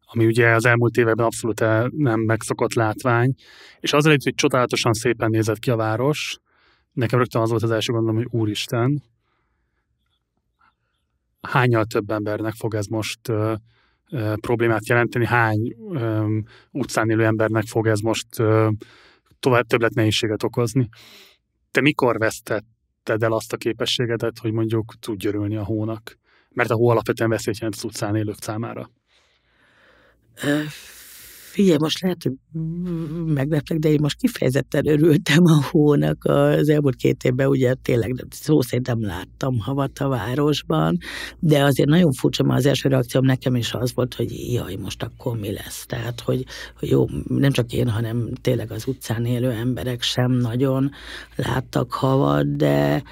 ami ugye az elmúlt években abszolút eh, nem megszokott látvány, és az előtt, hogy csodálatosan szépen nézett ki a város, nekem rögtön az volt az első gondolom, hogy úristen, hányal több embernek fog ez most ö, eh, ö, eh, problémát jelenteni, hány ö, ehm, utcán élő embernek fog ez most ö, tovább többlet nehézséget okozni. Te mikor vesztetted el azt a képességedet, hogy mondjuk tudj örülni a hónak? Mert a hó alapvetően veszélyt jelent az utcán élők számára. Figyelj, most lehet, hogy megvettek, de én most kifejezetten örültem a hónak az elmúlt két évben, ugye tényleg szó szerint nem láttam havat a városban, de azért nagyon furcsa, mert az első reakcióm nekem is az volt, hogy jaj, most akkor mi lesz? Tehát, hogy, hogy jó, nem csak én, hanem tényleg az utcán élő emberek sem nagyon láttak havat, de,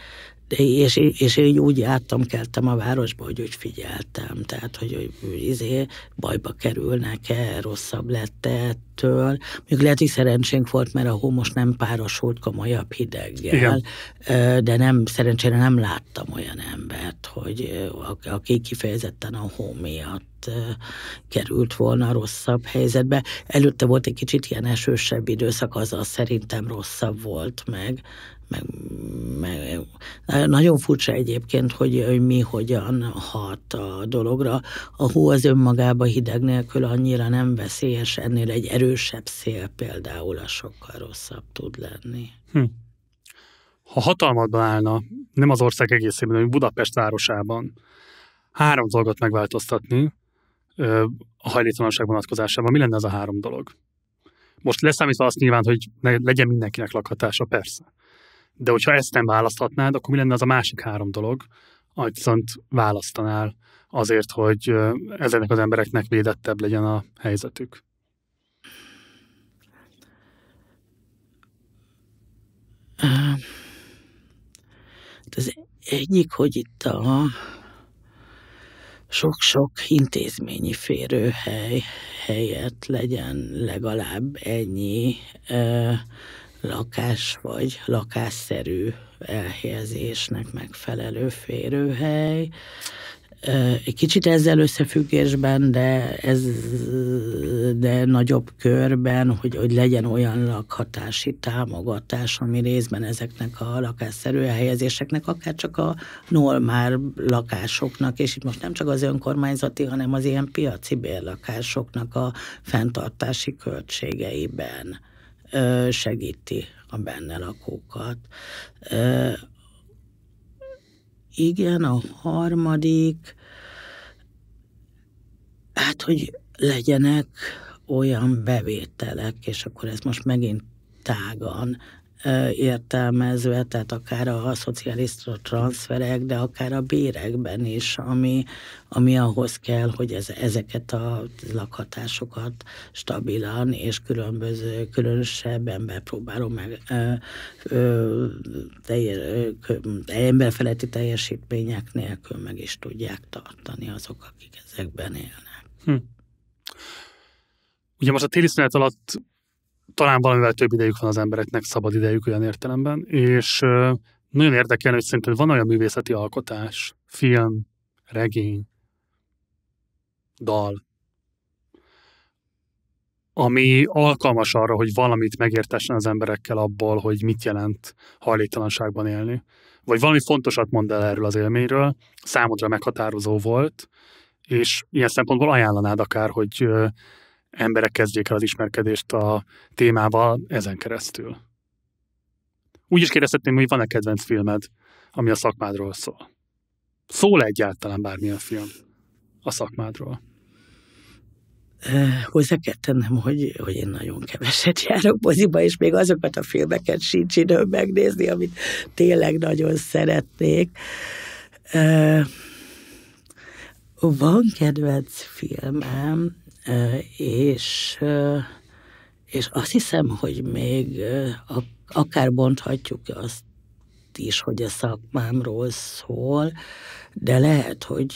de és, és én úgy jártam, keltem a városba, hogy úgy figyeltem, tehát, hogy, hogy izé, bajba kerülnek-e, rosszabb lett ettől. Még lehet, hogy szerencsénk volt, mert a homos nem párosult komolyabb hideggel, Igen. de nem, szerencsére nem láttam olyan embert, hogy aki kifejezetten a hó miatt került volna rosszabb helyzetbe. Előtte volt egy kicsit ilyen esősebb időszak, azaz szerintem rosszabb volt meg, meg, meg, nagyon furcsa egyébként, hogy, hogy mi hogyan hat a dologra. A hó az önmagában hideg nélkül annyira nem veszélyes, ennél egy erősebb szél például a sokkal rosszabb tud lenni. Hm. Ha hatalmadban állna, nem az ország egészében, hanem Budapest városában, három dolgot megváltoztatni a hajléktalanság vonatkozásában. Mi lenne ez a három dolog? Most leszámítva azt nyilván, hogy legyen mindenkinek lakhatása, persze. De hogyha ezt nem választhatnád, akkor mi lenne az a másik három dolog, amit viszont választanál azért, hogy ezeknek az embereknek védettebb legyen a helyzetük? Hát az egyik, hogy itt a sok-sok intézményi férőhely helyett legyen legalább ennyi lakás vagy lakásszerű elhelyezésnek megfelelő férőhely. Egy kicsit ezzel összefüggésben, de, ez, de nagyobb körben, hogy, hogy legyen olyan lakhatási támogatás, ami részben ezeknek a lakásszerű elhelyezéseknek, akár csak a normál lakásoknak, és itt most nem csak az önkormányzati, hanem az ilyen piaci bérlakásoknak a fenntartási költségeiben segíti a benne lakókat. Igen, a harmadik, hát, hogy legyenek olyan bevételek, és akkor ez most megint tágan értelmezve, tehát akár a, szocialista transferek, de akár a bérekben is, ami, ami ahhoz kell, hogy ez, ezeket a lakhatásokat stabilan és különböző, különösebben próbálom meg emberfeletti teljesítmények nélkül meg is tudják tartani azok, akik ezekben élnek. Hm. Ugye most a téli szünet alatt talán valamivel több idejük van az embereknek, szabad idejük olyan értelemben, és nagyon érdekel, hogy szerintem van olyan művészeti alkotás, film, regény, dal, ami alkalmas arra, hogy valamit megértessen az emberekkel abból, hogy mit jelent hajléktalanságban élni. Vagy valami fontosat mond el erről az élményről, számodra meghatározó volt, és ilyen szempontból ajánlanád akár, hogy emberek kezdjék el az ismerkedést a témával ezen keresztül. Úgy is kérdezhetném, hogy van-e kedvenc filmed, ami a szakmádról szól. Szól egyáltalán bármilyen film a szakmádról? hozzá kell tennem, hogy, hogy én nagyon keveset járok moziba, és még azokat a filmeket sincs időm megnézni, amit tényleg nagyon szeretnék. Van kedvenc filmem, és, és azt hiszem, hogy még akár bonthatjuk azt is, hogy a szakmámról szól, de lehet, hogy,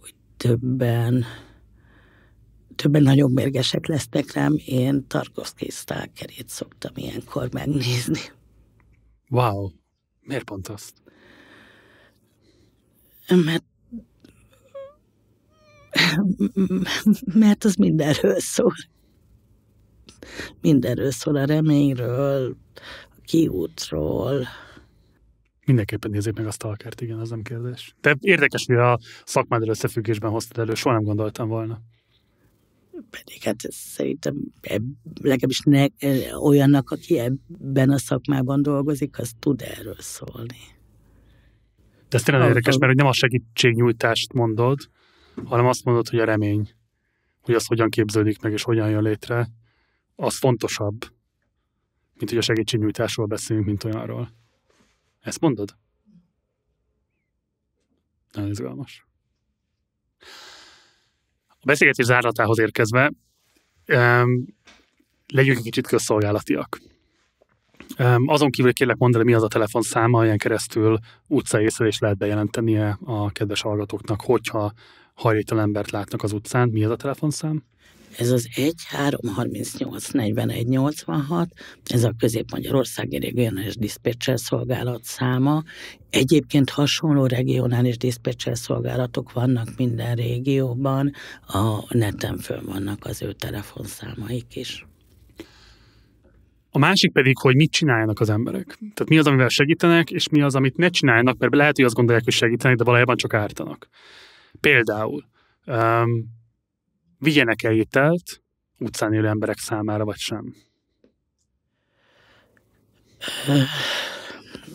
hogy többen többen nagyon mérgesek lesznek rám, én Tarkovsky Stalkerét szoktam ilyenkor megnézni. Wow, miért pont azt? Mert [LAUGHS] mert az mindenről szól. Mindenről szól, a reményről, a kiútról. Mindenképpen nézzék meg azt a talkert, igen, az nem kérdés. De érdekes, hogy a szakmád összefüggésben hoztad elő, soha nem gondoltam volna pedig hát ez szerintem legalábbis ne, olyannak, aki ebben a szakmában dolgozik, az tud erről szólni. De ez tényleg érdekes, mert hogy nem a segítségnyújtást mondod, hanem azt mondod, hogy a remény, hogy az hogyan képződik meg, és hogyan jön létre, az fontosabb, mint hogy a segítségnyújtásról beszélünk, mint olyanról. Ezt mondod? Nagyon izgalmas. A beszélgetés záratához érkezve, um, legyünk egy kicsit közszolgálatiak. Um, azon kívül, hogy kérlek mondani, mi az a telefonszáma, ilyen keresztül észre is lehet bejelentenie a kedves hallgatóknak, hogyha hajléktalan embert látnak az utcán. Mi az a telefonszám? Ez az 1 3 38 41 86, ez a Közép-Magyarországi Regionális Dispatcher Szolgálat száma. Egyébként hasonló regionális diszpécser szolgálatok vannak minden régióban, a neten föl vannak az ő telefonszámaik is. A másik pedig, hogy mit csináljanak az emberek. Tehát mi az, amivel segítenek, és mi az, amit ne csinálnak, mert lehet, hogy azt gondolják, hogy segítenek, de valójában csak ártanak. Például um, vigyenek-e ételt utcán élő emberek számára, vagy sem? Öh,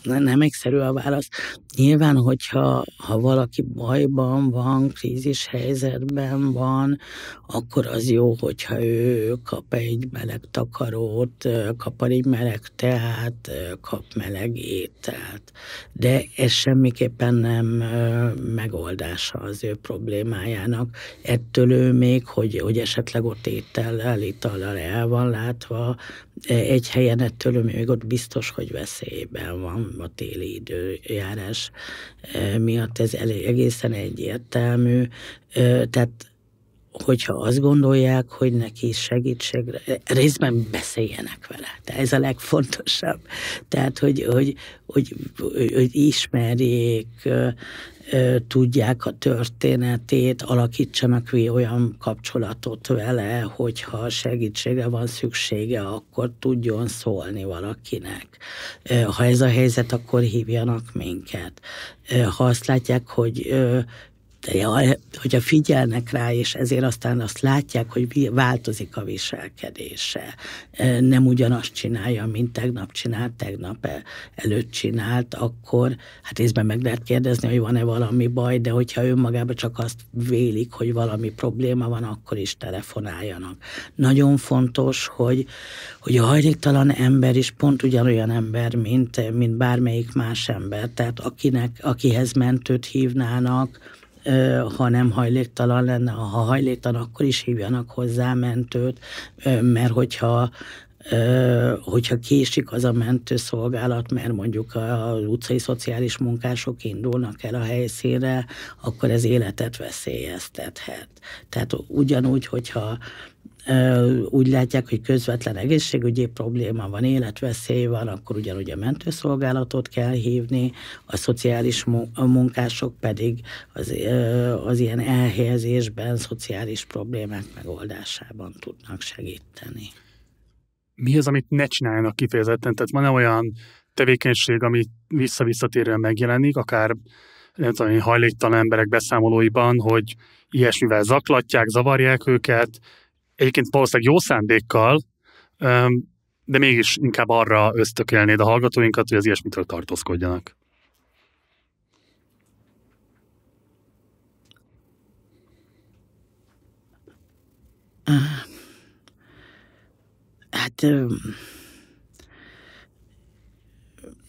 nem egyszerű a válasz. Nyilván, hogyha ha valaki bajban van, krízis helyzetben van, akkor az jó, hogyha ő kap egy meleg takarót, kap egy meleg teát, kap meleg ételt. De ez semmiképpen nem megoldása az ő problémájának. Ettől ő még, hogy, hogy esetleg ott étellel, itallal el van látva, egy helyen ettől ő még ott biztos, hogy veszélyben van a téli időjárás eh, miatt ez elég egészen egyértelmű. Eh, tehát hogyha azt gondolják, hogy neki segítségre, részben beszéljenek vele. De ez a legfontosabb. Tehát, hogy, hogy, hogy, hogy ismerjék, tudják a történetét, alakítsanak ki olyan kapcsolatot vele, hogyha segítségre van szüksége, akkor tudjon szólni valakinek. Ha ez a helyzet, akkor hívjanak minket. Ha azt látják, hogy hogyha figyelnek rá, és ezért aztán azt látják, hogy változik a viselkedése. E, nem ugyanazt csinálja, mint tegnap csinált, tegnap e, előtt csinált, akkor hát észben meg lehet kérdezni, hogy van-e valami baj, de hogyha önmagában csak azt vélik, hogy valami probléma van, akkor is telefonáljanak. Nagyon fontos, hogy, hogy a hajléktalan ember is pont ugyanolyan ember, mint, mint bármelyik más ember. Tehát akinek, akihez mentőt hívnának, ha nem hajléktalan lenne, ha hajléktalan, akkor is hívjanak hozzá mentőt, mert hogyha hogyha késik az a mentőszolgálat, mert mondjuk az utcai szociális munkások indulnak el a helyszínre, akkor ez életet veszélyeztethet. Tehát ugyanúgy, hogyha úgy látják, hogy közvetlen egészségügyi probléma van, életveszély van, akkor ugyanúgy a mentőszolgálatot kell hívni, a szociális munkások pedig az, az ilyen elhelyezésben, szociális problémák megoldásában tudnak segíteni. Mi az, amit ne csináljanak kifejezetten? Tehát van-e olyan tevékenység, ami vissza-visszatérően megjelenik, akár nem tudom, hajléktalan emberek beszámolóiban, hogy ilyesmivel zaklatják, zavarják őket, egyébként valószínűleg jó szándékkal, de mégis inkább arra ösztökélnéd a hallgatóinkat, hogy az ilyesmitől tartózkodjanak. Hát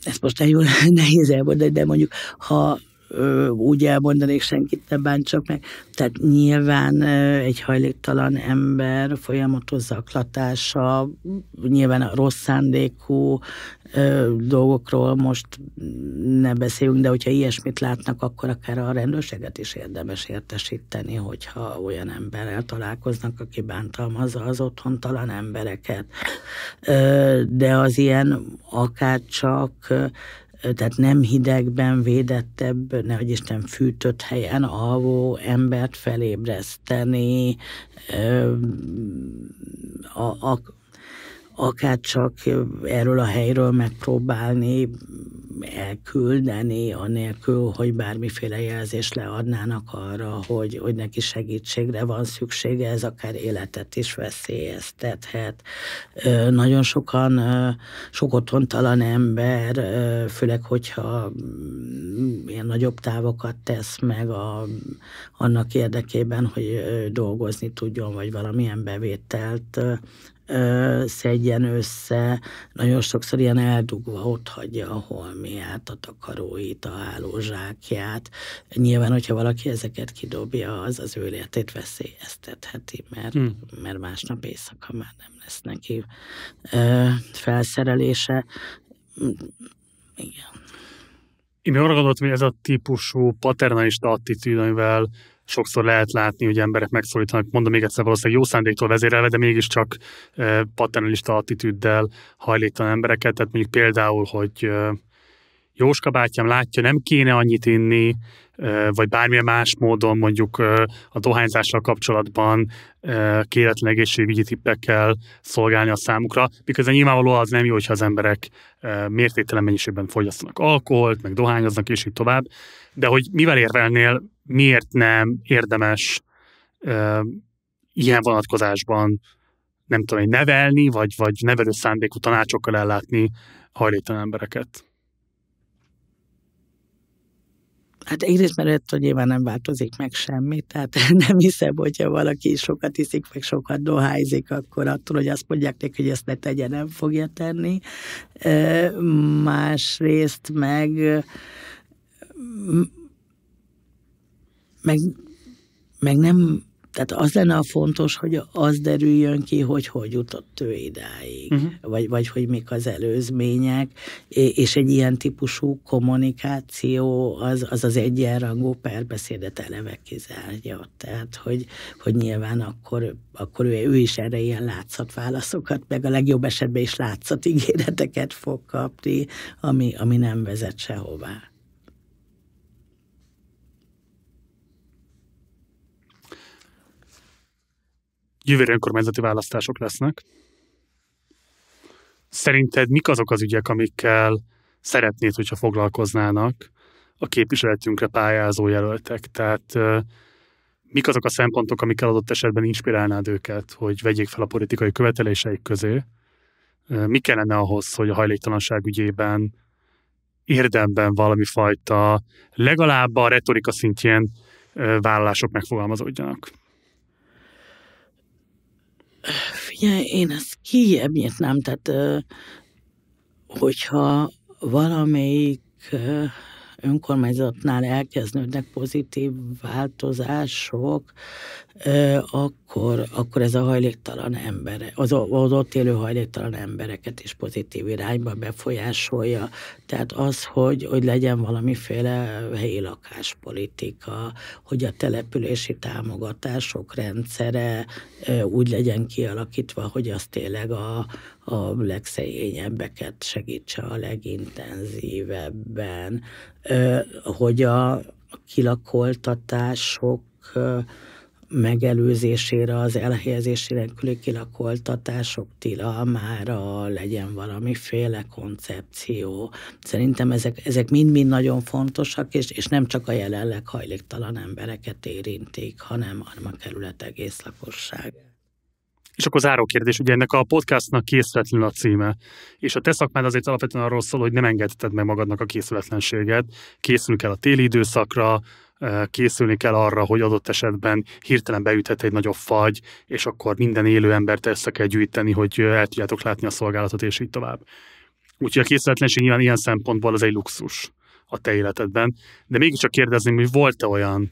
ezt most nagyon [LAUGHS] nehéz elmondani, de mondjuk, ha úgy elmondanék, senkit ne bántsak meg. Tehát nyilván egy hajléktalan ember folyamatos zaklatása, nyilván a rossz szándékú dolgokról most ne beszéljünk, de hogyha ilyesmit látnak, akkor akár a rendőrséget is érdemes értesíteni, hogyha olyan emberrel találkoznak, aki bántalmazza az otthontalan embereket. De az ilyen akár csak tehát nem hidegben, védettebb, nehogy Isten fűtött helyen alvó embert felébreszteni, a, a, akár csak erről a helyről megpróbálni elküldeni, anélkül, hogy bármiféle jelzést leadnának arra, hogy, hogy neki segítségre van szüksége, ez akár életet is veszélyeztethet. Nagyon sokan, sok otthontalan ember, főleg, hogyha mm, ilyen nagyobb távokat tesz meg a, annak érdekében, hogy dolgozni tudjon, vagy valamilyen bevételt ö, szedjen össze, nagyon sokszor ilyen eldugva ott hagyja a holmiát, a takaróit, a hálózsákját. Nyilván, hogyha valaki ezeket kidobja, az az ő életét veszélyeztetheti, mert, hmm. mert másnap éjszaka már nem lesz neki ö, felszerelése. Igen. Én arra gondoltam, hogy ez a típusú paternalista attitűd, amivel sokszor lehet látni, hogy emberek megszólítanak, mondom még egyszer, valószínűleg jó szándéktól vezérelve, de mégiscsak paternalista attitűddel hajlítan embereket. Tehát mondjuk például, hogy Jóska bátyám látja, nem kéne annyit inni, vagy bármilyen más módon mondjuk a dohányzással kapcsolatban kéretlen egészségügyi tippekkel szolgálni a számukra, miközben nyilvánvaló az nem jó, hogyha az emberek mértéktelen mennyiségben fogyasztanak alkoholt, meg dohányoznak, és így tovább, de hogy mivel érvelnél, miért nem érdemes ilyen vonatkozásban nem tudom, nevelni, vagy, vagy nevelő szándékú tanácsokkal ellátni hajléktalan embereket. Hát egyrészt, mert ettől nyilván nem változik meg semmi, tehát [LAUGHS] nem hiszem, hogyha valaki sokat iszik, meg sokat dohányzik, akkor attól, hogy azt mondják neki, hogy ezt ne tegye, nem fogja tenni. Másrészt meg meg, meg nem tehát az lenne a fontos, hogy az derüljön ki, hogy hogy jutott ő idáig, uh-huh. vagy, vagy hogy mik az előzmények, és egy ilyen típusú kommunikáció az az, az egyenrangú perbeszédet eleve kizárja. Tehát, hogy, hogy nyilván akkor, akkor ő, ő is erre ilyen látszatválaszokat, meg a legjobb esetben is ígéreteket fog kapni, ami, ami nem vezet sehová. jövőre önkormányzati választások lesznek. Szerinted mik azok az ügyek, amikkel szeretnéd, hogyha foglalkoznának a képviseletünkre pályázó jelöltek? Tehát mik azok a szempontok, amikkel adott esetben inspirálnád őket, hogy vegyék fel a politikai követeléseik közé? Mi kellene ahhoz, hogy a hajléktalanság ügyében érdemben valami fajta, legalább a retorika szintjén vállalások megfogalmazódjanak? Figyelj, én ezt kiebb nem, tehát hogyha valamelyik önkormányzatnál elkezdődnek pozitív változások, akkor, akkor ez a hajléktalan ember, az, az ott élő hajléktalan embereket is pozitív irányba befolyásolja. Tehát az, hogy, hogy legyen valamiféle helyi lakáspolitika, hogy a települési támogatások rendszere úgy legyen kialakítva, hogy az tényleg a, a legszegényebbeket segítse a legintenzívebben, hogy a kilakoltatások megelőzésére, az elhelyezésére külön kilakoltatások tilalmára legyen valamiféle koncepció. Szerintem ezek, ezek mind-mind nagyon fontosak, és, és nem csak a jelenleg hajléktalan embereket érintik, hanem, hanem a kerület egész lakosságát. És akkor záró kérdés, ugye ennek a podcastnak készületlen a címe, és a te szakmád azért alapvetően arról szól, hogy nem engedheted meg magadnak a készületlenséget, készülni kell a téli időszakra, eh, készülni kell arra, hogy adott esetben hirtelen beüthet egy nagyobb fagy, és akkor minden élő embert össze kell gyűjteni, hogy eh, el tudjátok látni a szolgálatot, és így tovább. Úgyhogy a készületlenség nyilván ilyen szempontból az egy luxus a te életedben, de mégiscsak kérdezném, hogy volt-e olyan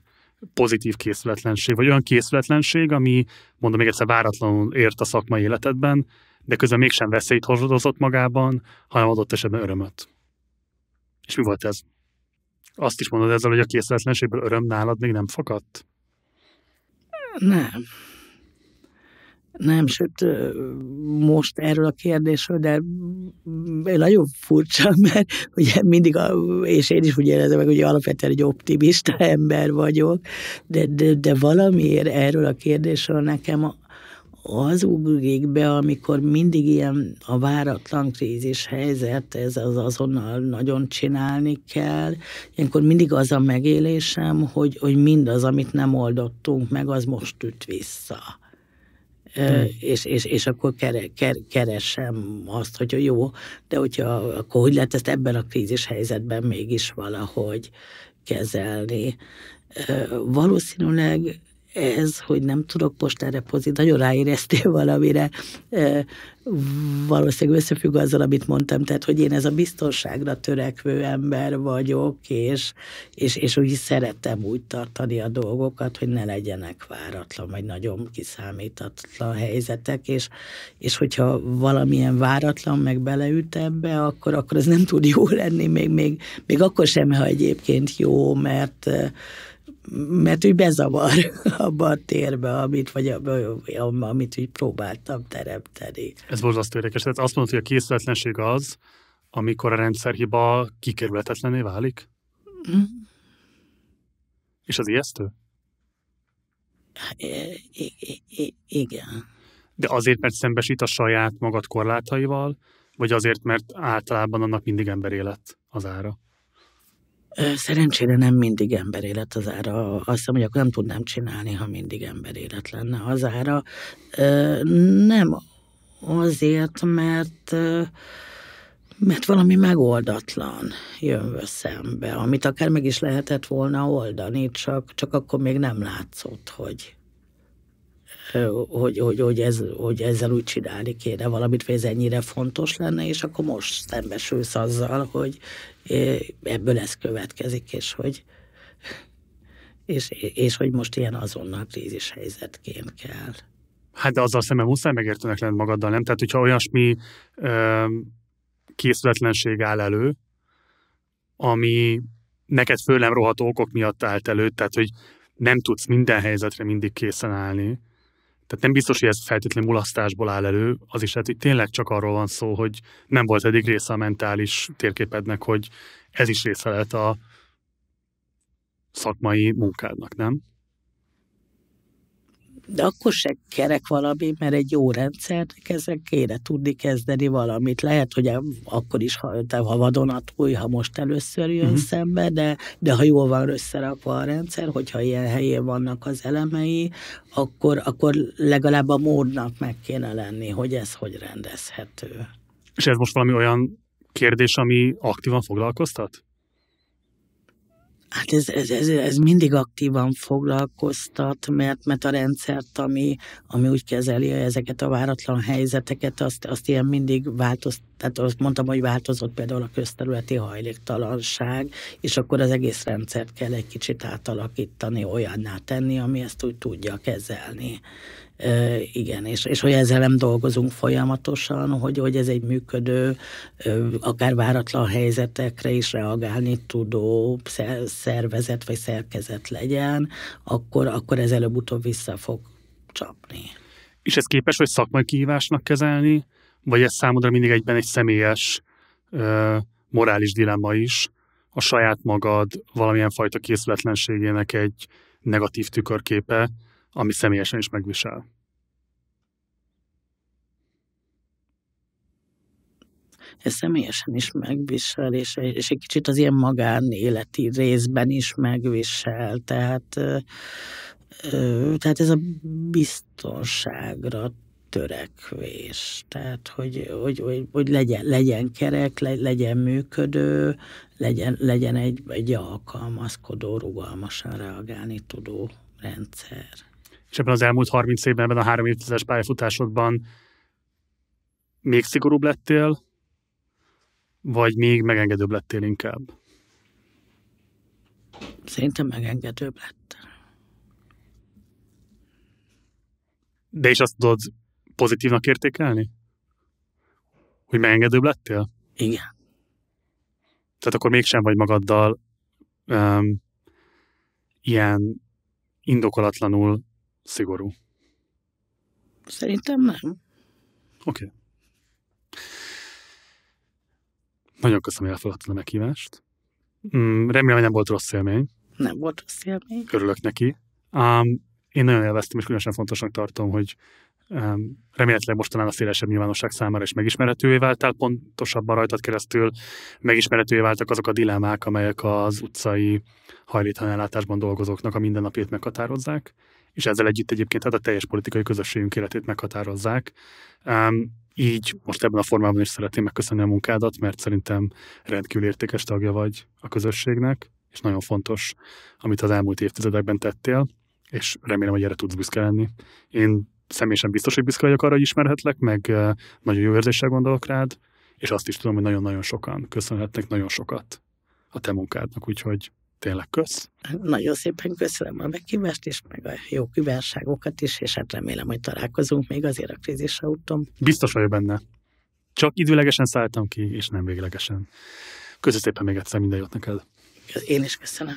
pozitív készületlenség, vagy olyan készületlenség, ami, mondom még egyszer, váratlanul ért a szakmai életedben, de közben mégsem veszélyt hozott magában, hanem adott esetben örömöt. És mi volt ez? Azt is mondod ezzel, hogy a készületlenségből öröm nálad még nem fakadt? Nem. Nem, sőt, most erről a kérdésről, de nagyon furcsa, [LAUGHS] mert ugye mindig, a, és én is úgy érzem meg, hogy alapvetően egy optimista ember vagyok, de, de, de valamiért erről a kérdésről nekem a, az ugrik be, amikor mindig ilyen a váratlan krízis helyzet, ez az azonnal nagyon csinálni kell. Ilyenkor mindig az a megélésem, hogy, hogy mindaz, amit nem oldottunk meg, az most üt vissza. Hmm. és, és, és akkor kere, ker, keresem azt, hogy jó, de hogyha akkor hogy lehet ezt ebben a krízis helyzetben mégis valahogy kezelni. Valószínűleg ez, hogy nem tudok postára pozit, nagyon ráéreztél valamire, valószínűleg összefügg azzal, amit mondtam, tehát, hogy én ez a biztonságra törekvő ember vagyok, és, és, és úgy szeretem úgy tartani a dolgokat, hogy ne legyenek váratlan, vagy nagyon kiszámítatlan helyzetek, és, és hogyha valamilyen váratlan meg beleüt ebbe, akkor, akkor az nem tud jó lenni, még, még, még akkor sem, ha egyébként jó, mert mert úgy bezavar [LAUGHS] abba a térbe, amit, vagy abba, amit úgy próbáltam teremteni. Ez borzasztó érdekes. Tehát azt mondod, hogy a készületlenség az, amikor a rendszerhiba kikerülhetetlené válik? Mm. És az ijesztő? I- I- I- igen. De azért, mert szembesít a saját magad korlátaival, vagy azért, mert általában annak mindig emberélet az ára? Szerencsére nem mindig emberélet az ára. Azt hiszem, hogy akkor nem tudnám csinálni, ha mindig emberélet lenne az ára. Nem azért, mert mert valami megoldatlan jön szembe, amit akár meg is lehetett volna oldani, csak, csak akkor még nem látszott, hogy, hogy, hogy, hogy, ez, hogy ezzel úgy csinálni kéne valamit, vagy ez ennyire fontos lenne, és akkor most szembesülsz azzal, hogy ebből ez következik, és hogy és, és hogy most ilyen azonnal krízis helyzetként kell. Hát de azzal szemben muszáj megértőnek lenni magaddal, nem? Tehát, hogyha olyasmi ö, készületlenség áll elő, ami neked főlem roható okok miatt állt elő, tehát, hogy nem tudsz minden helyzetre mindig készen állni, tehát nem biztos, hogy ez feltétlenül mulasztásból áll elő, az is lehet, hogy tényleg csak arról van szó, hogy nem volt eddig része a mentális térképednek, hogy ez is része lehet a szakmai munkádnak, nem? de akkor se kerek valami, mert egy jó rendszernek ezek kéne tudni kezdeni valamit. Lehet, hogy akkor is, ha, ha vadonatúj, ha most először jön uh-huh. szembe, de, de ha jól van összerakva a rendszer, hogyha ilyen helyén vannak az elemei, akkor, akkor legalább a módnak meg kéne lenni, hogy ez hogy rendezhető. És ez most valami olyan kérdés, ami aktívan foglalkoztat? Hát ez, ez, ez, ez mindig aktívan foglalkoztat, mert, mert a rendszert, ami, ami úgy kezeli ezeket a váratlan helyzeteket, azt, azt ilyen mindig változtat. tehát azt mondtam, hogy változott például a közterületi hajléktalanság, és akkor az egész rendszert kell egy kicsit átalakítani, olyanná tenni, ami ezt úgy tudja kezelni. E, igen, és, és hogy ezzel nem dolgozunk folyamatosan, hogy, hogy ez egy működő, akár váratlan helyzetekre is reagálni tudó szervezet vagy szerkezet legyen, akkor, akkor ez előbb-utóbb vissza fog csapni. És ez képes hogy szakmai kihívásnak kezelni, vagy ez számodra mindig egyben egy személyes ö, morális dilemma is, a saját magad valamilyen fajta készületlenségének egy negatív tükörképe, ami személyesen is megvisel. Ez személyesen is megvisel, és, és egy kicsit az ilyen magánéleti részben is megvisel. Tehát, tehát ez a biztonságra törekvés. Tehát, hogy, hogy, hogy, hogy legyen, legyen kerek, legyen működő, legyen, legyen egy, egy alkalmazkodó, rugalmasan reagálni tudó rendszer és ebben az elmúlt 30 évben, ebben a három évtizedes pályafutásodban még szigorúbb lettél, vagy még megengedőbb lettél inkább? Szerintem megengedőbb lettem. De és azt tudod pozitívnak értékelni? Hogy megengedőbb lettél? Igen. Tehát akkor mégsem vagy magaddal um, ilyen indokolatlanul szigorú? Szerintem nem. Mhm. Oké. Okay. Nagyon köszönöm, hogy elfogadtad a meghívást. Mm, remélem, hogy nem volt rossz élmény. Nem volt rossz élmény. Körülök neki. Um, én nagyon élveztem, és különösen fontosnak tartom, hogy um, remélhetőleg mostanában a szélesebb nyilvánosság számára is megismerhetővé váltál, pontosabban rajtad keresztül megismerhetővé váltak azok a dilemmák, amelyek az utcai hajléktalan dolgozóknak a mindennapjét meghatározzák és ezzel együtt egyébként hát a teljes politikai közösségünk életét meghatározzák. Um, így most ebben a formában is szeretném megköszönni a munkádat, mert szerintem rendkívül értékes tagja vagy a közösségnek, és nagyon fontos, amit az elmúlt évtizedekben tettél, és remélem, hogy erre tudsz büszke lenni. Én személyesen biztos, hogy büszke vagyok arra, hogy ismerhetlek, meg nagyon jó érzéssel gondolok rád, és azt is tudom, hogy nagyon-nagyon sokan köszönhetnek nagyon sokat a te munkádnak, úgyhogy Tényleg kösz. Nagyon szépen köszönöm a meghívást is, meg a jó kívánságokat is, és hát remélem, hogy találkozunk még azért a krízis úton. Biztos vagyok benne. Csak időlegesen szálltam ki, és nem véglegesen. Köszönöm szépen még egyszer, minden jót neked. Én is köszönöm.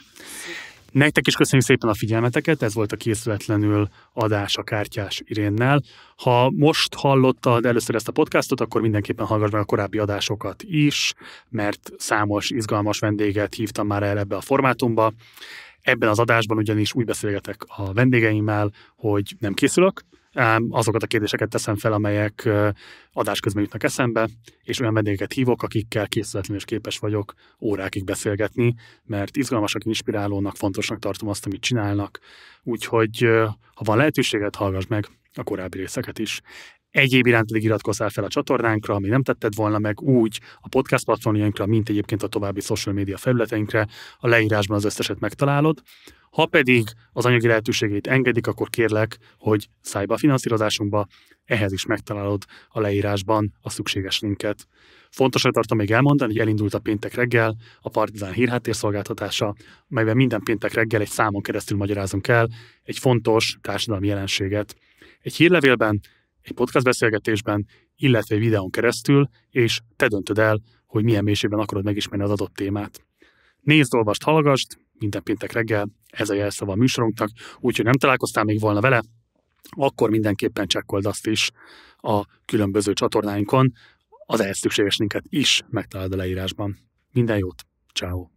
Nektek is köszönjük szépen a figyelmeteket, ez volt a készületlenül adás a kártyás Irénnel. Ha most hallottad először ezt a podcastot, akkor mindenképpen hallgass meg a korábbi adásokat is, mert számos izgalmas vendéget hívtam már el ebbe a formátumba. Ebben az adásban ugyanis úgy beszélgetek a vendégeimmel, hogy nem készülök, azokat a kérdéseket teszem fel, amelyek adás közben jutnak eszembe, és olyan vendégeket hívok, akikkel készületlenül és képes vagyok órákig beszélgetni, mert izgalmasak, inspirálónak, fontosnak tartom azt, amit csinálnak. Úgyhogy ha van lehetőséget, hallgass meg a korábbi részeket is. Egyéb iránt pedig iratkozz fel a csatornánkra, ami nem tetted volna meg úgy a podcast platformjainkra, mint egyébként a további social média felületeinkre. A leírásban az összeset megtalálod. Ha pedig az anyagi lehetőségét engedik, akkor kérlek, hogy szállj be a finanszírozásunkba, ehhez is megtalálod a leírásban a szükséges linket. Fontosra tartom még elmondani, hogy elindult a péntek reggel a Partizán hírháttérszolgáltatása, melyben minden péntek reggel egy számon keresztül magyarázunk el egy fontos társadalmi jelenséget. Egy hírlevélben, egy podcast beszélgetésben, illetve egy videón keresztül, és te döntöd el, hogy milyen mélységben akarod megismerni az adott témát. Nézd, olvast, hallgassd, minden péntek reggel, ez a jelszava a műsorunknak, úgyhogy nem találkoztál még volna vele, akkor mindenképpen csekkold azt is a különböző csatornáinkon, az ehhez szükséges linket is megtalálod a leírásban. Minden jót, ciao.